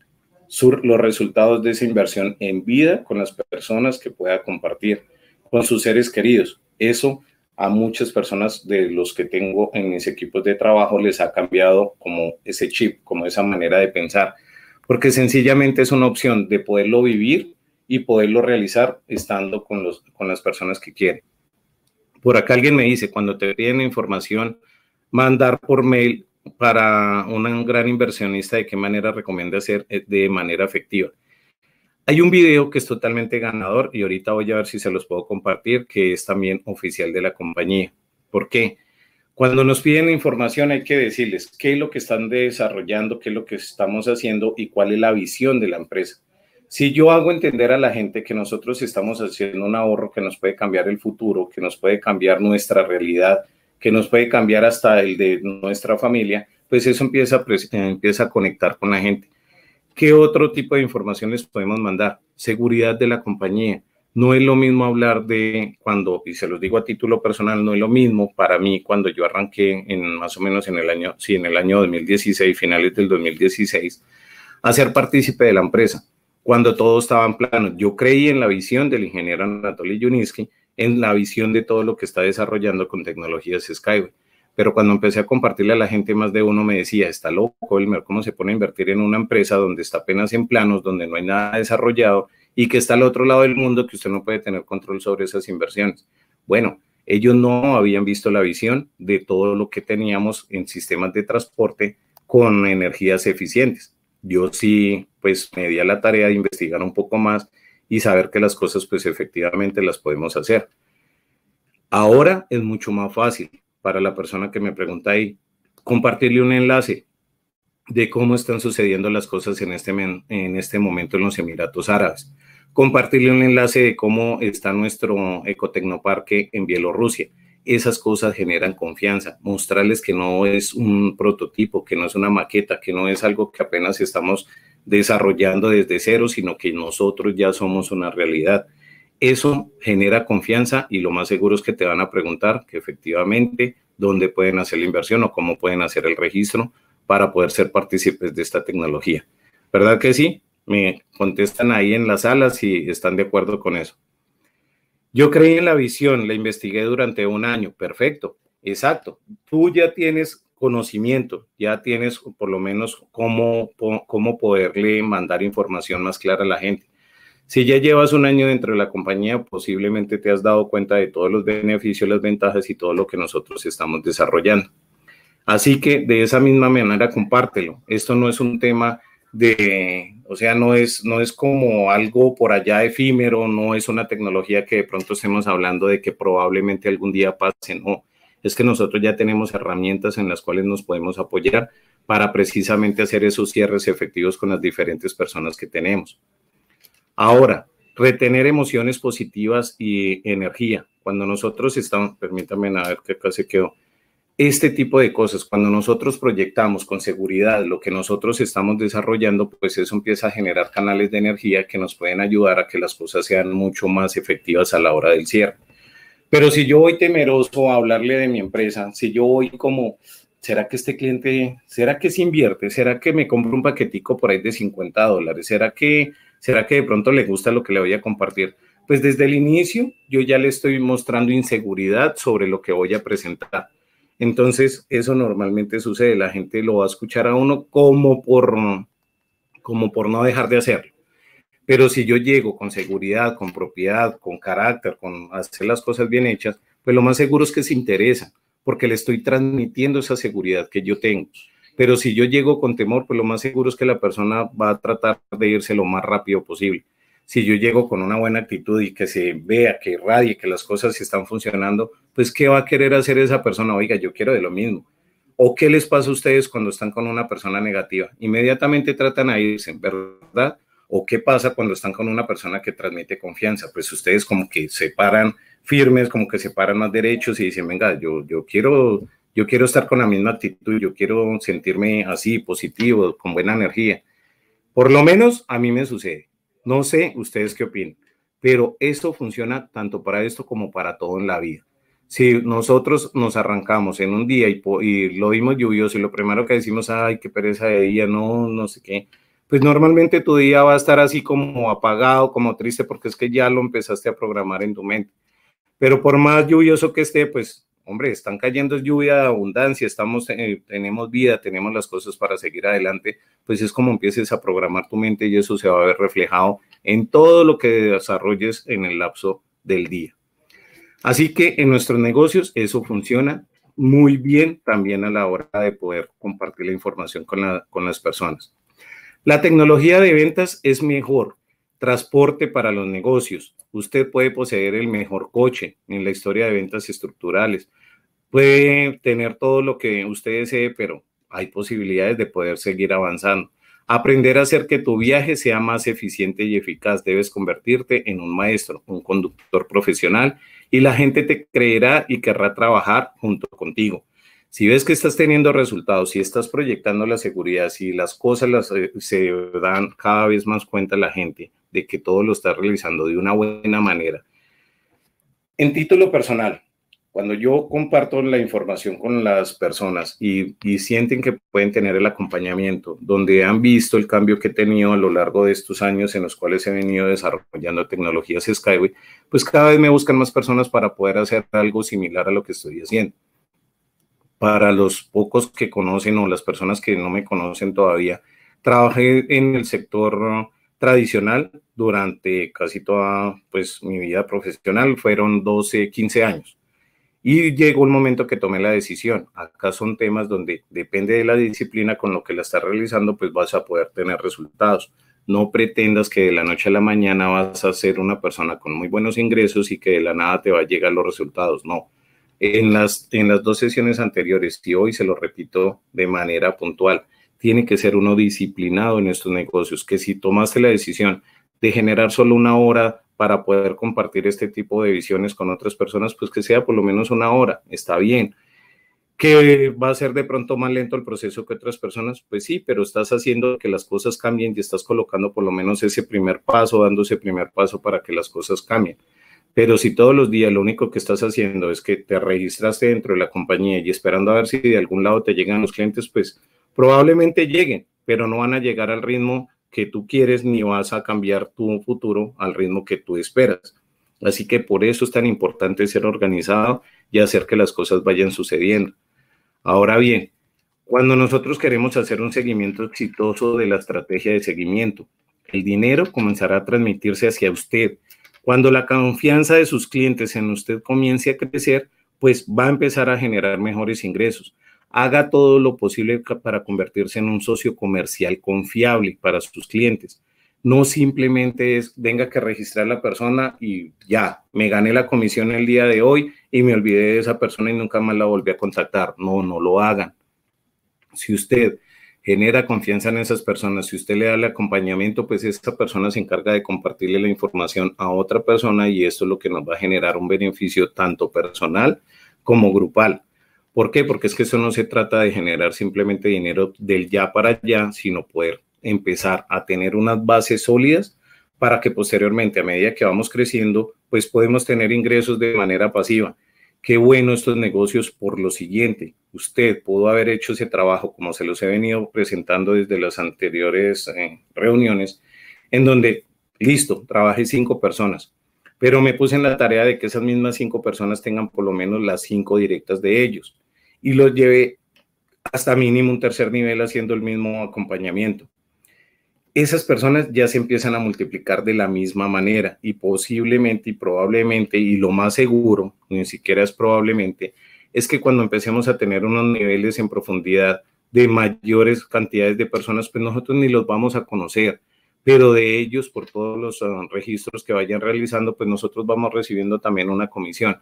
los resultados de esa inversión en vida con las personas que pueda compartir, con sus seres queridos? Eso a muchas personas de los que tengo en mis equipos de trabajo les ha cambiado como ese chip, como esa manera de pensar, porque sencillamente es una opción de poderlo vivir y poderlo realizar estando con, los, con las personas que quieren. Por acá alguien me dice, cuando te piden información, mandar por mail para un gran inversionista, ¿de qué manera recomienda hacer eh, de manera efectiva? Hay un video que es totalmente ganador y ahorita voy a ver si se los puedo compartir, que es también oficial de la compañía. ¿Por qué? Cuando nos piden información hay que decirles qué es lo que están desarrollando, qué es lo que estamos haciendo y cuál es la visión de la empresa. Si yo hago entender a la gente que nosotros estamos haciendo un ahorro que nos puede cambiar el futuro, que nos puede cambiar nuestra realidad, que nos puede cambiar hasta el de nuestra familia, pues eso empieza, empieza a conectar con la gente. ¿Qué otro tipo de información les podemos mandar? Seguridad de la compañía. No es lo mismo hablar de cuando, y se los digo a título personal, no es lo mismo para mí cuando yo arranqué en más o menos en el año, sí, en el año 2016, finales del 2016, a ser partícipe de la empresa, cuando todo estaba en plano. Yo creí en la visión del ingeniero Anatoly Yuniski, en la visión de todo lo que está desarrollando con tecnologías Skyway pero cuando empecé a compartirle a la gente, más de uno me decía, está loco, Elmer, ¿cómo se pone a invertir en una empresa donde está apenas en planos, donde no hay nada desarrollado y que está al otro lado del mundo, que usted no puede tener control sobre esas inversiones? Bueno, ellos no habían visto la visión de todo lo que teníamos en sistemas de transporte con energías eficientes. Yo sí, pues me di a la tarea de investigar un poco más y saber que las cosas, pues efectivamente las podemos hacer. Ahora es mucho más fácil para la persona que me pregunta ahí, compartirle un enlace de cómo están sucediendo las cosas en este, en este momento en los Emiratos Árabes. Compartirle un enlace de cómo está nuestro ecotecnoparque en Bielorrusia. Esas cosas generan confianza. Mostrarles que no es un prototipo, que no es una maqueta, que no es algo que apenas estamos desarrollando desde cero, sino que nosotros ya somos una realidad. Eso genera confianza y lo más seguro es que te van a preguntar que efectivamente dónde pueden hacer la inversión o cómo pueden hacer el registro para poder ser partícipes de esta tecnología. ¿Verdad que sí? Me contestan ahí en las salas si están de acuerdo con eso. Yo creí en la visión, la investigué durante un año. Perfecto, exacto. Tú ya tienes conocimiento, ya tienes por lo menos cómo, cómo poderle mandar información más clara a la gente. Si ya llevas un año dentro de la compañía, posiblemente te has dado cuenta de todos los beneficios, las ventajas y todo lo que nosotros estamos desarrollando. Así que de esa misma manera compártelo. Esto no es un tema de, o sea, no es, no es como algo por allá efímero, no es una tecnología que de pronto estemos hablando de que probablemente algún día pase, no. Es que nosotros ya tenemos herramientas en las cuales nos podemos apoyar para precisamente hacer esos cierres efectivos con las diferentes personas que tenemos. Ahora, retener emociones positivas y energía. Cuando nosotros estamos, permítanme a ver qué acá se quedó. Este tipo de cosas, cuando nosotros proyectamos con seguridad lo que nosotros estamos desarrollando, pues eso empieza a generar canales de energía que nos pueden ayudar a que las cosas sean mucho más efectivas a la hora del cierre. Pero si yo voy temeroso a hablarle de mi empresa, si yo voy como, ¿será que este cliente, será que se invierte? ¿Será que me compro un paquetico por ahí de 50 dólares? ¿Será que ¿Será que de pronto le gusta lo que le voy a compartir? Pues desde el inicio yo ya le estoy mostrando inseguridad sobre lo que voy a presentar. Entonces, eso normalmente sucede, la gente lo va a escuchar a uno como por, como por no dejar de hacerlo. Pero si yo llego con seguridad, con propiedad, con carácter, con hacer las cosas bien hechas, pues lo más seguro es que se interesa, porque le estoy transmitiendo esa seguridad que yo tengo. Pero si yo llego con temor, pues lo más seguro es que la persona va a tratar de irse lo más rápido posible. Si yo llego con una buena actitud y que se vea, que irradie, que las cosas están funcionando, pues ¿qué va a querer hacer esa persona? Oiga, yo quiero de lo mismo. ¿O qué les pasa a ustedes cuando están con una persona negativa? Inmediatamente tratan a irse, ¿verdad? ¿O qué pasa cuando están con una persona que transmite confianza? Pues ustedes como que se paran firmes, como que se paran más derechos y dicen, venga, yo, yo quiero yo quiero estar con la misma actitud, yo quiero sentirme así, positivo, con buena energía. Por lo menos a mí me sucede. No sé ustedes qué opinan, pero esto funciona tanto para esto como para todo en la vida. Si nosotros nos arrancamos en un día y, lo vimos lluvioso y lo primero que decimos, ay, qué pereza de día, no, no sé qué, pues normalmente tu día va a estar así como apagado, como triste, porque es que ya lo empezaste a programar en tu mente. Pero por más lluvioso que esté, pues hombre, están cayendo lluvia de abundancia, estamos, eh, tenemos vida, tenemos las cosas para seguir adelante, pues es como empieces a programar tu mente y eso se va a ver reflejado en todo lo que desarrolles en el lapso del día. Así que en nuestros negocios eso funciona muy bien también a la hora de poder compartir la información con las personas. La tecnología de ventas es mejor, Transporte para los negocios. Usted puede poseer el mejor coche en la historia de ventas estructurales. Puede tener todo lo que usted desee, pero hay posibilidades de poder seguir avanzando. Aprender a hacer que tu viaje sea más eficiente y eficaz. Debes convertirte en un maestro, un conductor profesional y la gente te creerá y querrá trabajar junto contigo. Si ves que estás teniendo resultados, si estás proyectando la seguridad, si las cosas eh, se dan cada vez más cuenta la gente, de que todo lo está realizando de una buena manera. En título personal, cuando yo comparto la información con las personas y, y, sienten que pueden tener el acompañamiento, donde han visto el cambio que he tenido a lo largo de estos años en los cuales he venido desarrollando tecnologías Skyway, pues cada vez me buscan más personas para poder hacer algo similar a lo que estoy haciendo. Para los pocos que conocen o las personas que no me conocen todavía, trabajé en el sector tradicional durante casi toda pues, mi vida profesional, fueron 12, 15 años. Y llegó el momento que tomé la decisión. Acá son temas donde depende de la disciplina con lo que la estás realizando, pues vas a poder tener resultados. No pretendas que de la noche a la mañana vas a ser una persona con muy buenos ingresos y que de la nada te va a llegar los resultados. No. En las, en las dos sesiones anteriores y hoy se lo repito de manera puntual tiene que ser uno disciplinado en estos negocios, que si tomaste la decisión de generar solo una hora para poder compartir este tipo de visiones con otras personas, pues que sea por lo menos una hora, está bien. ¿Que va a ser de pronto más lento el proceso que otras personas? Pues sí, pero estás haciendo que las cosas cambien y estás colocando por lo menos ese primer paso, dando ese primer paso para que las cosas cambien. Pero si todos los días lo único que estás haciendo es que te registraste dentro de la compañía y esperando a ver si de algún lado te llegan los clientes, pues Probablemente lleguen, pero no van a llegar al ritmo que tú quieres ni vas a cambiar tu futuro al ritmo que tú esperas. Así que por eso es tan importante ser organizado y hacer que las cosas vayan sucediendo. Ahora bien, cuando nosotros queremos hacer un seguimiento exitoso de la estrategia de seguimiento, el dinero comenzará a transmitirse hacia usted. Cuando la confianza de sus clientes en usted comience a crecer, pues va a empezar a generar mejores ingresos haga todo lo posible para convertirse en un socio comercial confiable para sus clientes. No simplemente es, venga que registrar la persona y ya, me gané la comisión el día de hoy y me olvidé de esa persona y nunca más la volví a contactar. No, no lo hagan. Si usted genera confianza en esas personas, si usted le da el acompañamiento, pues esa persona se encarga de compartirle la información a otra persona y esto es lo que nos va a generar un beneficio tanto personal como grupal. ¿Por qué? Porque es que eso no se trata de generar simplemente dinero del ya para allá, sino poder empezar a tener unas bases sólidas para que posteriormente, a medida que vamos creciendo, pues podemos tener ingresos de manera pasiva. Qué bueno estos negocios por lo siguiente. Usted pudo haber hecho ese trabajo, como se los he venido presentando desde las anteriores eh, reuniones, en donde, listo, trabajé cinco personas, pero me puse en la tarea de que esas mismas cinco personas tengan por lo menos las cinco directas de ellos y los lleve hasta mínimo un tercer nivel haciendo el mismo acompañamiento. Esas personas ya se empiezan a multiplicar de la misma manera y posiblemente y probablemente, y lo más seguro, ni siquiera es probablemente, es que cuando empecemos a tener unos niveles en profundidad de mayores cantidades de personas, pues nosotros ni los vamos a conocer, pero de ellos, por todos los ah, registros que vayan realizando, pues nosotros vamos recibiendo también una comisión.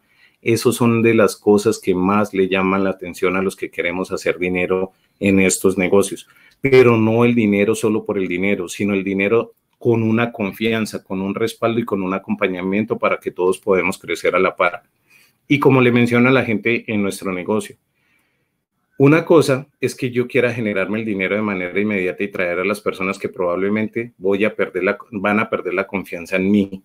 Esos son de las cosas que más le llaman la atención a los que queremos hacer dinero en estos negocios. Pero no el dinero solo por el dinero, sino el dinero con una confianza, con un respaldo y con un acompañamiento para que todos podamos crecer a la par. Y como le menciona la gente en nuestro negocio, una cosa es que yo quiera generarme el dinero de manera inmediata y traer a las personas que probablemente voy a perder van a perder la confianza en mí.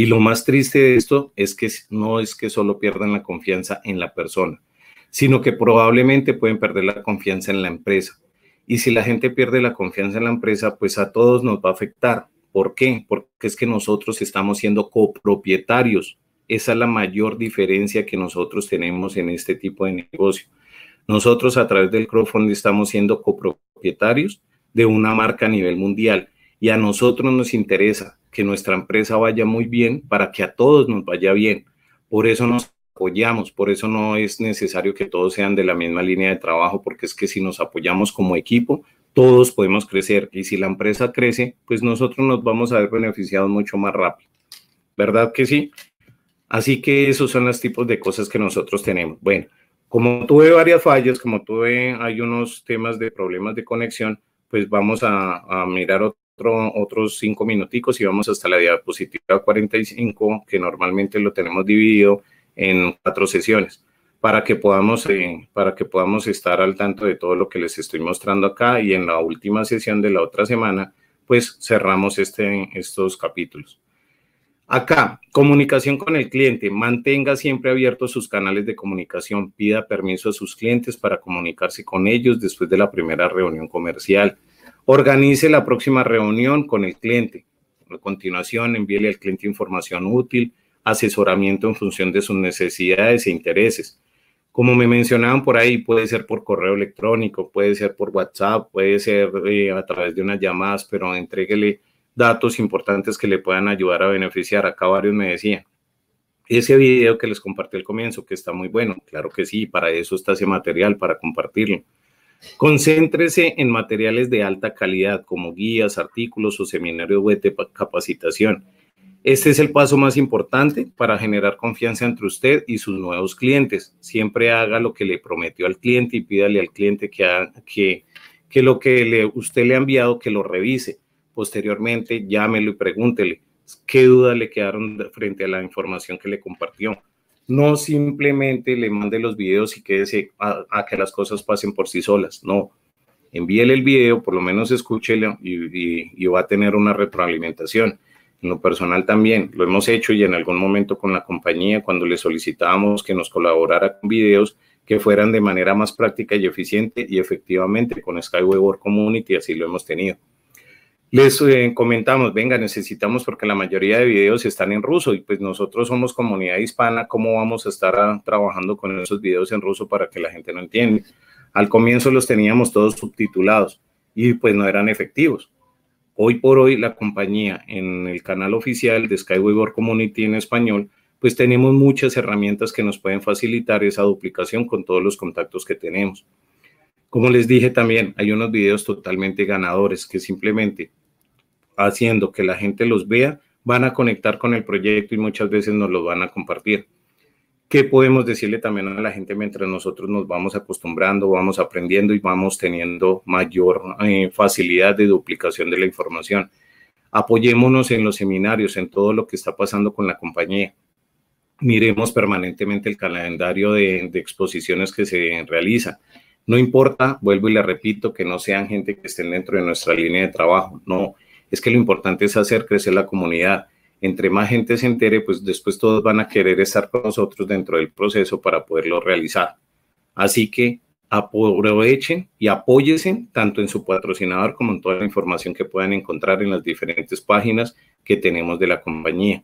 Y lo más triste de esto es que no es que solo pierdan la confianza en la persona, sino que probablemente pueden perder la confianza en la empresa. Y si la gente pierde la confianza en la empresa, pues a todos nos va a afectar. ¿Por qué? Porque es que nosotros estamos siendo copropietarios. Esa es la mayor diferencia que nosotros tenemos en este tipo de negocio. Nosotros a través del crowdfunding estamos siendo copropietarios de una marca a nivel mundial y a nosotros nos interesa que nuestra empresa vaya muy bien para que a todos nos vaya bien. Por eso nos apoyamos, por eso no es necesario que todos sean de la misma línea de trabajo, porque es que si nos apoyamos como equipo, todos podemos crecer y si la empresa crece, pues nosotros nos vamos a ver beneficiados mucho más rápido. ¿Verdad que sí? Así que esos son los tipos de cosas que nosotros tenemos. Bueno, como tuve varias fallas, como tuve, hay unos temas de problemas de conexión, pues vamos a, mirar otro otros cinco minuticos y vamos hasta la diapositiva 45, que normalmente lo tenemos dividido en cuatro sesiones, para que podamos, eh, para que podamos estar al tanto de todo lo que les estoy mostrando acá y en la última sesión de la otra semana, pues cerramos este, estos capítulos. Acá, comunicación con el cliente. Mantenga siempre abiertos sus canales de comunicación. Pida permiso a sus clientes para comunicarse con ellos después de la primera reunión comercial. Organice la próxima reunión con el cliente. A continuación, envíele al cliente información útil, asesoramiento en función de sus necesidades e intereses. Como me mencionaban por ahí, puede ser por correo electrónico, puede ser por WhatsApp, puede ser eh, a través de unas llamadas, pero entréguele datos importantes que le puedan ayudar a beneficiar. Acá varios me decían. Ese video que les compartí al comienzo, que está muy bueno, claro que sí, para eso está ese material, para compartirlo. Concéntrese en materiales de alta calidad como guías, artículos o seminarios web de capacitación. Este es el paso más importante para generar confianza entre usted y sus nuevos clientes. Siempre haga lo que le prometió al cliente y pídale al cliente que, que, que lo que usted le ha enviado, que lo revise. Posteriormente, llámelo y pregúntele qué dudas le quedaron frente a la información que le compartió no simplemente le mande los videos y quédese a, que las cosas pasen por sí solas, no. Envíele el video, por lo menos escúchelo y, va a tener una retroalimentación. En lo personal también, lo hemos hecho y en algún momento con la compañía, cuando le solicitábamos que nos colaborara con videos que fueran de manera más práctica y eficiente, y efectivamente con Skyway Community así lo hemos tenido les eh, comentamos, venga, necesitamos porque la mayoría de videos están en ruso y pues nosotros somos comunidad hispana, ¿cómo vamos a estar ah, trabajando con esos videos en ruso para que la gente no entiende? Al comienzo los teníamos todos subtitulados y pues no eran efectivos. Hoy por hoy la compañía en el canal oficial de Skyway World Community en español, pues tenemos muchas herramientas que nos pueden facilitar esa duplicación con todos los contactos que tenemos. Como les dije también, hay unos videos totalmente ganadores que simplemente haciendo que la gente los vea, van a conectar con el proyecto y muchas veces nos los van a compartir. ¿Qué podemos decirle también a la gente mientras nosotros nos vamos acostumbrando, vamos aprendiendo y vamos teniendo mayor eh, facilidad de duplicación de la información? Apoyémonos en los seminarios, en todo lo que está pasando con la compañía miremos permanentemente el calendario de, de, exposiciones que se realiza. No importa, vuelvo y le repito, que no sean gente que estén dentro de nuestra línea de trabajo, no es que lo importante es hacer crecer la comunidad. Entre más gente se entere, pues después todos van a querer estar con nosotros dentro del proceso para poderlo realizar. Así que aprovechen y apóyense tanto en su patrocinador como en toda la información que puedan encontrar en las diferentes páginas que tenemos de la compañía.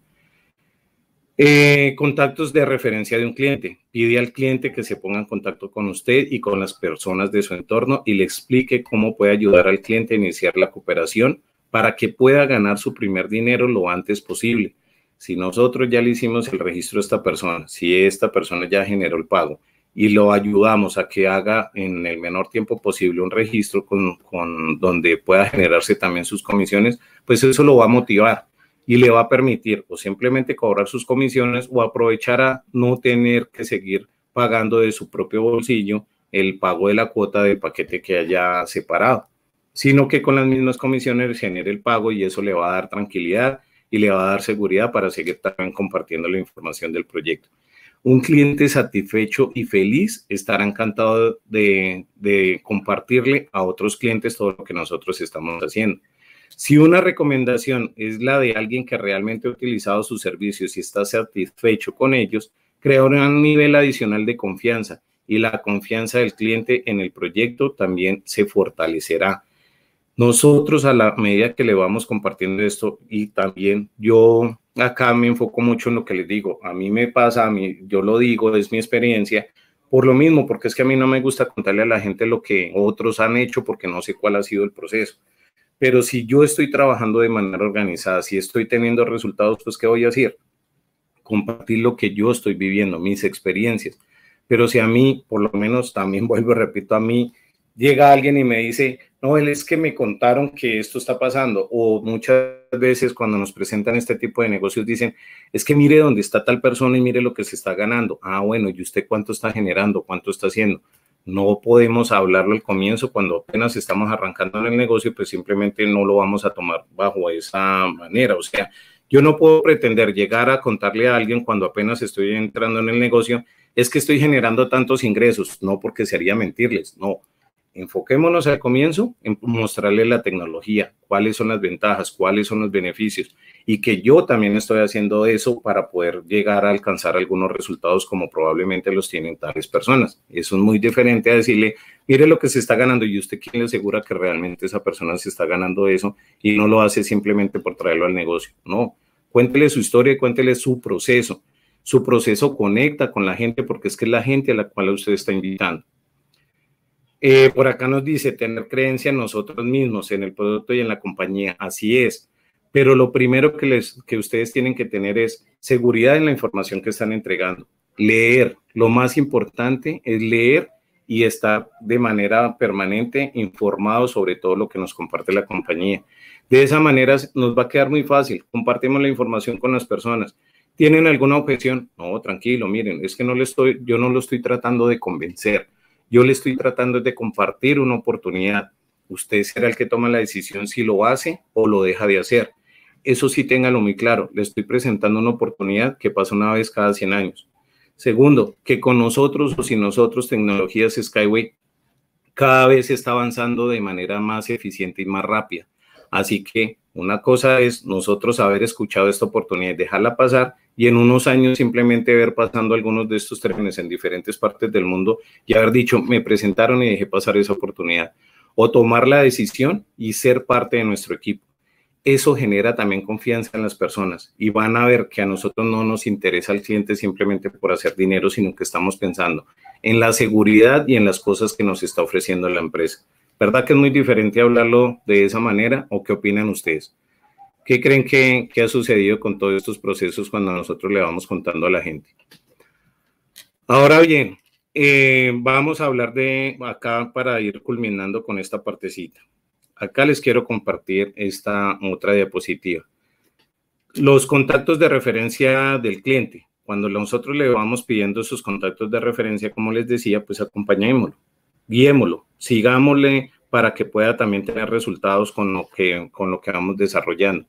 Eh, contactos de referencia de un cliente. Pide al cliente que se ponga en contacto con usted y con las personas de su entorno y le explique cómo puede ayudar al cliente a iniciar la cooperación para que pueda ganar su primer dinero lo antes posible. Si nosotros ya le hicimos el registro a esta persona, si esta persona ya generó el pago y lo ayudamos a que haga en el menor tiempo posible un registro con, con donde pueda generarse también sus comisiones, pues eso lo va a motivar y le va a permitir o simplemente cobrar sus comisiones o aprovechar a no tener que seguir pagando de su propio bolsillo el pago de la cuota del paquete que haya separado sino que con las mismas comisiones genere el pago y eso le va a dar tranquilidad y le va a dar seguridad para seguir también compartiendo la información del proyecto. Un cliente satisfecho y feliz estará encantado de, compartirle a otros clientes todo lo que nosotros estamos haciendo. Si una recomendación es la de alguien que realmente ha utilizado sus servicios y está satisfecho con ellos, crea un nivel adicional de confianza y la confianza del cliente en el proyecto también se fortalecerá. Nosotros a la medida que le vamos compartiendo esto y también yo acá me enfoco mucho en lo que les digo, a mí me pasa, a mí yo lo digo, es mi experiencia, por lo mismo, porque es que a mí no me gusta contarle a la gente lo que otros han hecho porque no sé cuál ha sido el proceso. Pero si yo estoy trabajando de manera organizada, si estoy teniendo resultados, pues ¿qué voy a hacer? Compartir lo que yo estoy viviendo, mis experiencias. Pero si a mí, por lo menos también [LAUGHS] vuelvo, repito, a mí llega alguien y me dice, no, él es que me contaron que esto está pasando, o muchas veces cuando nos presentan este tipo de negocios dicen, es que mire dónde está tal persona y mire lo que se está ganando. Ah, bueno, ¿y usted cuánto está generando? ¿Cuánto está haciendo? No podemos hablarlo al comienzo, cuando apenas estamos arrancando en el negocio, pues simplemente no lo vamos a tomar bajo esa manera. O sea, yo no puedo pretender llegar a contarle a alguien cuando apenas estoy entrando en el negocio, es que estoy generando tantos ingresos. No, porque sería mentirles, no enfoquémonos al comienzo en mostrarle la tecnología, cuáles son las ventajas, cuáles son los beneficios y que yo también estoy haciendo eso para poder llegar a alcanzar algunos resultados como probablemente los tienen tales personas. Eso es muy diferente a decirle, mire lo que se está ganando y usted quién le asegura que realmente esa persona se está ganando eso y no lo hace simplemente por traerlo al negocio. No, cuéntele su historia cuéntele su proceso. Su proceso conecta con la gente porque es que la gente a la cual usted está invitando eh, por acá nos dice tener creencia en nosotros mismos, en el producto y en la compañía. Así es. Pero lo primero que, les, que ustedes tienen que tener es seguridad en la información que están entregando. Leer. Lo más importante es leer y estar de manera permanente informado sobre todo lo que nos comparte la compañía. De esa manera nos va a quedar muy fácil. Compartimos la información con las personas. ¿Tienen alguna objeción? No, tranquilo, miren, es que no le estoy, yo no lo estoy tratando de convencer yo le estoy tratando de compartir una oportunidad. Usted será el que toma la decisión si lo hace o lo deja de hacer. Eso sí, téngalo muy claro. Le estoy presentando una oportunidad que pasa una vez cada 100 años. Segundo, que con nosotros o sin nosotros, tecnologías Skyway cada vez está avanzando de manera más eficiente y más rápida. Así que una cosa es nosotros haber escuchado esta oportunidad y dejarla pasar, y en unos años simplemente ver pasando algunos de estos trenes en diferentes partes del mundo y haber dicho, me presentaron y dejé pasar esa oportunidad, o tomar la decisión y ser parte de nuestro equipo. Eso genera también confianza en las personas y van a ver que a nosotros no nos interesa el cliente simplemente por hacer dinero, sino que estamos pensando en la seguridad y en las cosas que nos está ofreciendo la empresa. ¿Verdad que es muy diferente hablarlo de esa manera o qué opinan ustedes? ¿Qué creen que, ha sucedido con todos estos procesos cuando nosotros le vamos contando a la gente? Ahora bien, eh, vamos a hablar de acá para ir culminando con esta partecita. Acá les quiero compartir esta otra diapositiva. Los contactos de referencia del cliente. Cuando nosotros le vamos pidiendo sus contactos de referencia, como les decía, pues acompañémoslo, guiémoslo, sigámosle para que pueda también tener resultados con lo que, con lo que vamos desarrollando.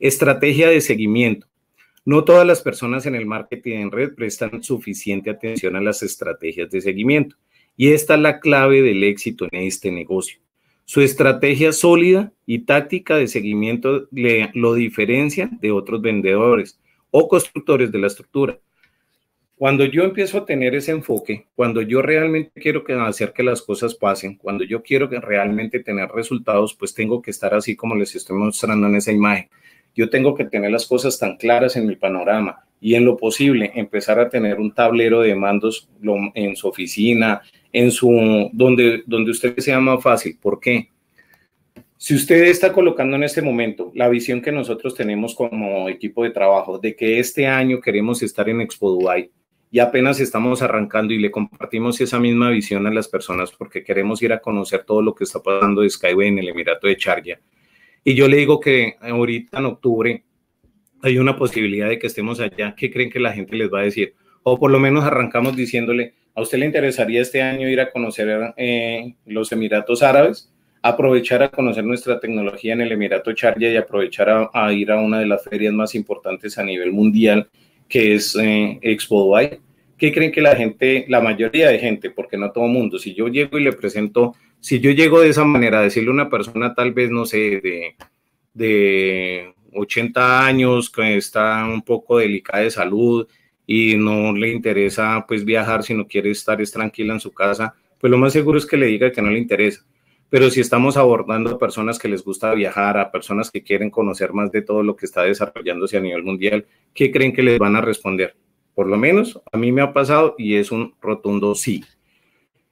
Estrategia de seguimiento. No todas las personas en el marketing en red prestan suficiente atención a las estrategias de seguimiento. Y esta es la clave del éxito en este negocio. Su estrategia sólida y táctica de seguimiento lo diferencia de otros vendedores o constructores de la estructura. Cuando yo empiezo a tener ese enfoque, cuando yo realmente quiero hacer que las cosas pasen, cuando yo quiero realmente tener resultados, pues tengo que estar así como les estoy mostrando en esa imagen. Yo tengo que tener las cosas tan claras en mi panorama y en lo posible empezar a tener un tablero de mandos en su oficina, en su donde donde usted sea más fácil. ¿Por qué? Si usted está colocando en este momento la visión que nosotros tenemos como equipo de trabajo de que este año queremos estar en Expo Dubai, y apenas estamos arrancando y le compartimos esa misma visión a las personas porque queremos ir a conocer todo lo que está pasando de Skyway en el Emirato de Sharjah. Y yo le digo que ahorita en octubre hay una posibilidad de que estemos allá. ¿Qué creen que la gente les va a decir? O por lo menos arrancamos diciéndole, ¿a usted le interesaría este año ir a conocer eh, los Emiratos Árabes? Aprovechar a conocer nuestra tecnología en el Emirato Sharjah y aprovechar a ir a una de las ferias más importantes a nivel mundial que es eh, Expo Dubai. ¿Qué creen que la gente, la mayoría de gente, porque no todo mundo, si yo llego y le presento, si yo llego de esa manera a decirle a una persona tal vez, no sé, de, de 80 años, que está un poco delicada de salud y no le interesa pues viajar, si no quiere estar tranquila en su casa, pues lo más seguro es que le diga que no le interesa pero si estamos abordando a personas que les gusta viajar, a personas que quieren conocer más de todo lo que está desarrollándose a nivel mundial, ¿qué creen que les van a responder? Por lo menos a mí me ha pasado y es un rotundo sí.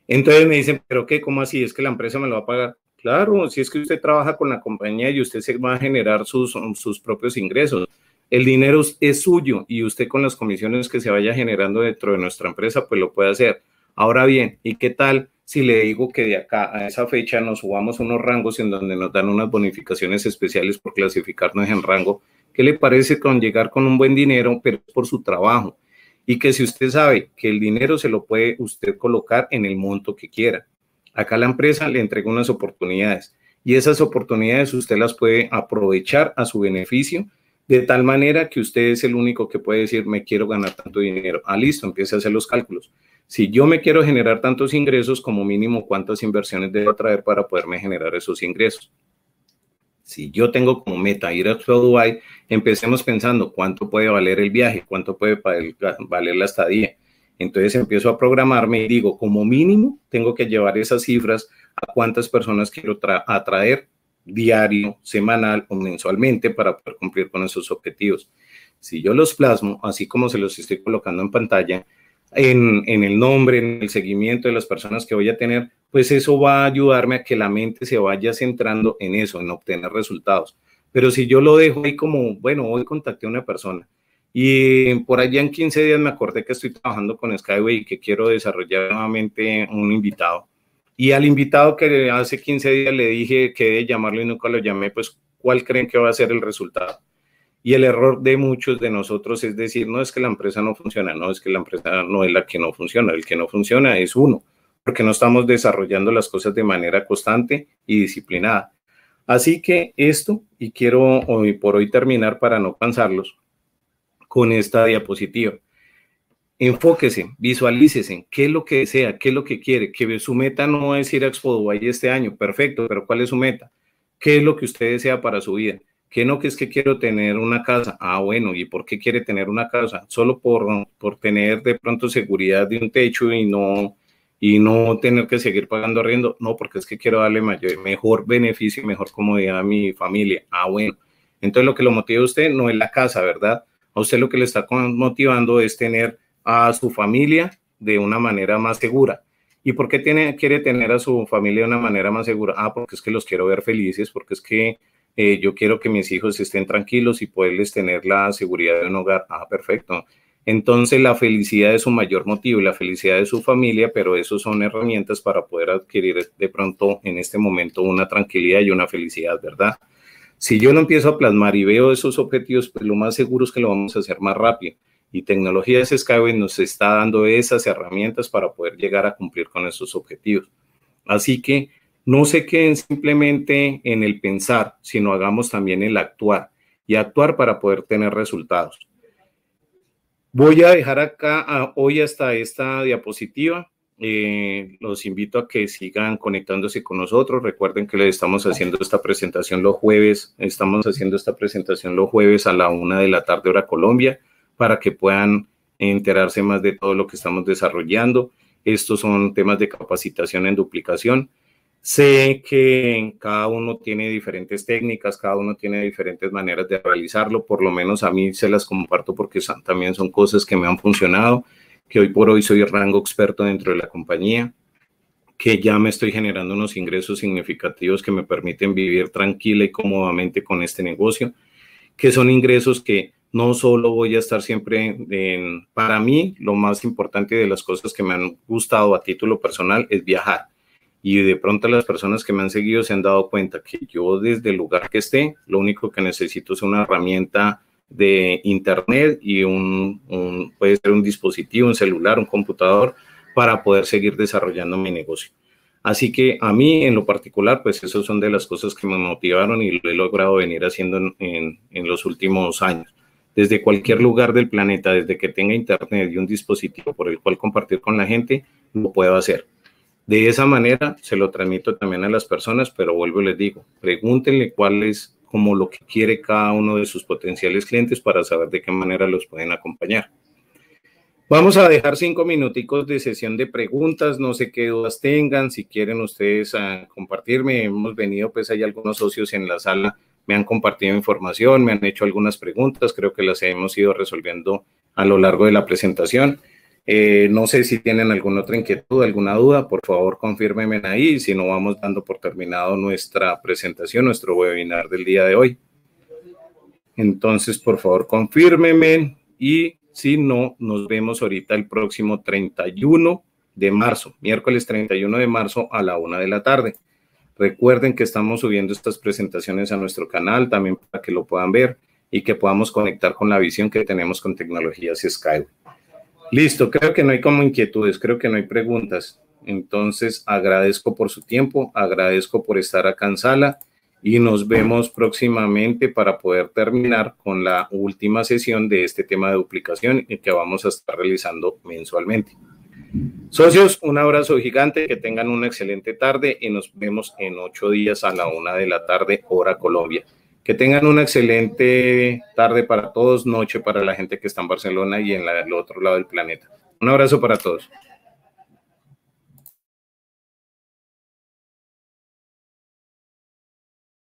Entonces me dicen, pero ¿qué? ¿Cómo así? ¿Es que la empresa me lo va a pagar? Claro, si es que usted trabaja con la compañía y usted se va a generar sus, sus propios ingresos. El dinero es suyo y usted con las comisiones que se vaya generando dentro de nuestra empresa, pues lo puede hacer. Ahora bien, ¿y qué tal si le digo que de acá a esa fecha nos subamos unos rangos en donde nos dan unas bonificaciones especiales por clasificarnos en rango, ¿qué le parece con llegar con un buen dinero, pero por su trabajo? Y que si usted sabe que el dinero se lo puede usted colocar en el monto que quiera. Acá la empresa le entrega unas oportunidades y esas oportunidades usted las puede aprovechar a su beneficio de tal manera que usted es el único que puede decir, me quiero ganar tanto dinero. Ah, listo, empiece a hacer los cálculos si yo me quiero generar tantos ingresos, como mínimo, ¿cuántas inversiones debo traer para poderme generar esos ingresos? Si yo tengo como meta ir a Dubai, empecemos pensando cuánto puede valer el viaje, cuánto puede valer la estadía. Entonces empiezo a programarme y digo, como mínimo, tengo que llevar esas cifras a cuántas personas quiero atraer diario, semanal o mensualmente para poder cumplir con esos objetivos. Si yo los plasmo, así como se los estoy colocando en pantalla, en, el nombre, en el seguimiento de las personas que voy a tener, pues eso va a ayudarme a que la mente se vaya centrando en eso, en obtener resultados. Pero si yo lo dejo ahí como, bueno, hoy contacté a una persona y por allá en 15 días me acordé que estoy trabajando con Skyway y que quiero desarrollar nuevamente un invitado. Y al invitado que hace 15 días le dije que de llamarlo y nunca lo llamé, pues, ¿cuál creen que va a ser el resultado? Y el error de muchos de nosotros es decir, no es que la empresa no funciona, no es que la empresa no es la que no funciona, el que no funciona es uno, porque no estamos desarrollando las cosas de manera constante y disciplinada. Así que esto, y quiero por hoy terminar para no cansarlos con esta diapositiva. Enfóquese, visualícese, qué es lo que desea, qué es lo que quiere, que su meta no es ir a Expo Dubai este año, perfecto, pero ¿cuál es su meta? ¿Qué es lo que usted desea para su vida? que no, que es que quiero tener una casa. Ah, bueno, ¿y por qué quiere tener una casa? Solo por, por tener de pronto seguridad de un techo y no, y no tener que seguir pagando arriendo. No, porque es que quiero darle mayor, mejor beneficio y mejor comodidad a mi familia. Ah, bueno. Entonces lo que lo motiva a usted no es la casa, ¿verdad? A usted lo que le está motivando es tener a su familia de una manera más segura. ¿Y por qué tiene, quiere tener a su familia de una manera más segura? Ah, porque es que los quiero ver felices, porque es que eh, yo quiero que mis hijos estén tranquilos y poderles tener la seguridad de un hogar. Ah, perfecto. Entonces la felicidad es su mayor motivo y la felicidad de su familia, pero eso son herramientas para poder adquirir de pronto en este momento una tranquilidad y una felicidad, ¿verdad? Si yo no empiezo a plasmar y veo esos objetivos, pues lo más seguro es que lo vamos a hacer más rápido. Y Tecnologías Skyway nos está dando esas herramientas para poder llegar a cumplir con esos objetivos. Así que no se queden simplemente en el pensar, sino hagamos también el actuar y actuar para poder tener resultados. Voy a dejar acá hoy hasta esta diapositiva. Eh, los invito a que sigan conectándose con nosotros. Recuerden que les estamos haciendo esta presentación los jueves. Estamos haciendo esta presentación los jueves a la una de la tarde hora Colombia para que puedan enterarse más de todo lo que estamos desarrollando. Estos son temas de capacitación en duplicación. Sé que cada uno tiene diferentes técnicas, cada uno tiene diferentes maneras de realizarlo, por lo menos a mí se las comparto porque también son cosas que me han funcionado, que hoy por hoy soy rango experto dentro de la compañía, que ya me estoy generando unos ingresos significativos que me permiten vivir tranquila y cómodamente con este negocio, que son ingresos que no solo voy a estar siempre en, para mí, lo más importante de las cosas que me han gustado a título personal es viajar y de pronto las personas que me han seguido se han dado cuenta que yo desde el lugar que esté, lo único que necesito es una herramienta de internet y un, puede ser un dispositivo, un celular, un computador para poder seguir desarrollando mi negocio. Así que a mí en lo particular, pues esas son de las cosas que me motivaron y lo he logrado venir haciendo en los últimos años. Desde cualquier lugar del planeta, desde que tenga internet y un dispositivo por el cual compartir con la gente, lo puedo hacer. De esa manera se lo transmito también a las personas, pero vuelvo y les digo, pregúntenle cuál es como lo que quiere cada uno de sus potenciales clientes para saber de qué manera los pueden acompañar. Vamos a dejar cinco minuticos de sesión de preguntas, no sé qué dudas tengan, si quieren ustedes a ah, compartirme, hemos venido, pues hay algunos socios en la sala, me han compartido información, me han hecho algunas preguntas, creo que las hemos ido resolviendo a lo largo de la presentación. Eh, no sé si tienen alguna otra inquietud, alguna duda, por favor confírmenme ahí, si no vamos dando por terminado nuestra presentación, nuestro webinar del día de hoy. Entonces, por favor, confírmenme y si no, nos vemos ahorita el próximo 31 de marzo, miércoles 31 de marzo a la una de la tarde. Recuerden que estamos subiendo estas presentaciones a nuestro canal también para que lo puedan ver y que podamos conectar con la visión que tenemos con tecnologías Skyway. Listo, creo que no hay como inquietudes, creo que no hay preguntas. Entonces, agradezco por su tiempo, agradezco por estar acá en sala y nos vemos próximamente para poder terminar con la última sesión de este tema de duplicación que vamos a estar realizando mensualmente. Socios, un abrazo gigante, que tengan una excelente tarde y nos vemos en ocho días a la una de la tarde, hora Colombia. Que tengan una excelente tarde para todos, noche para la gente que está en Barcelona y en el otro lado del planeta. Un abrazo para todos.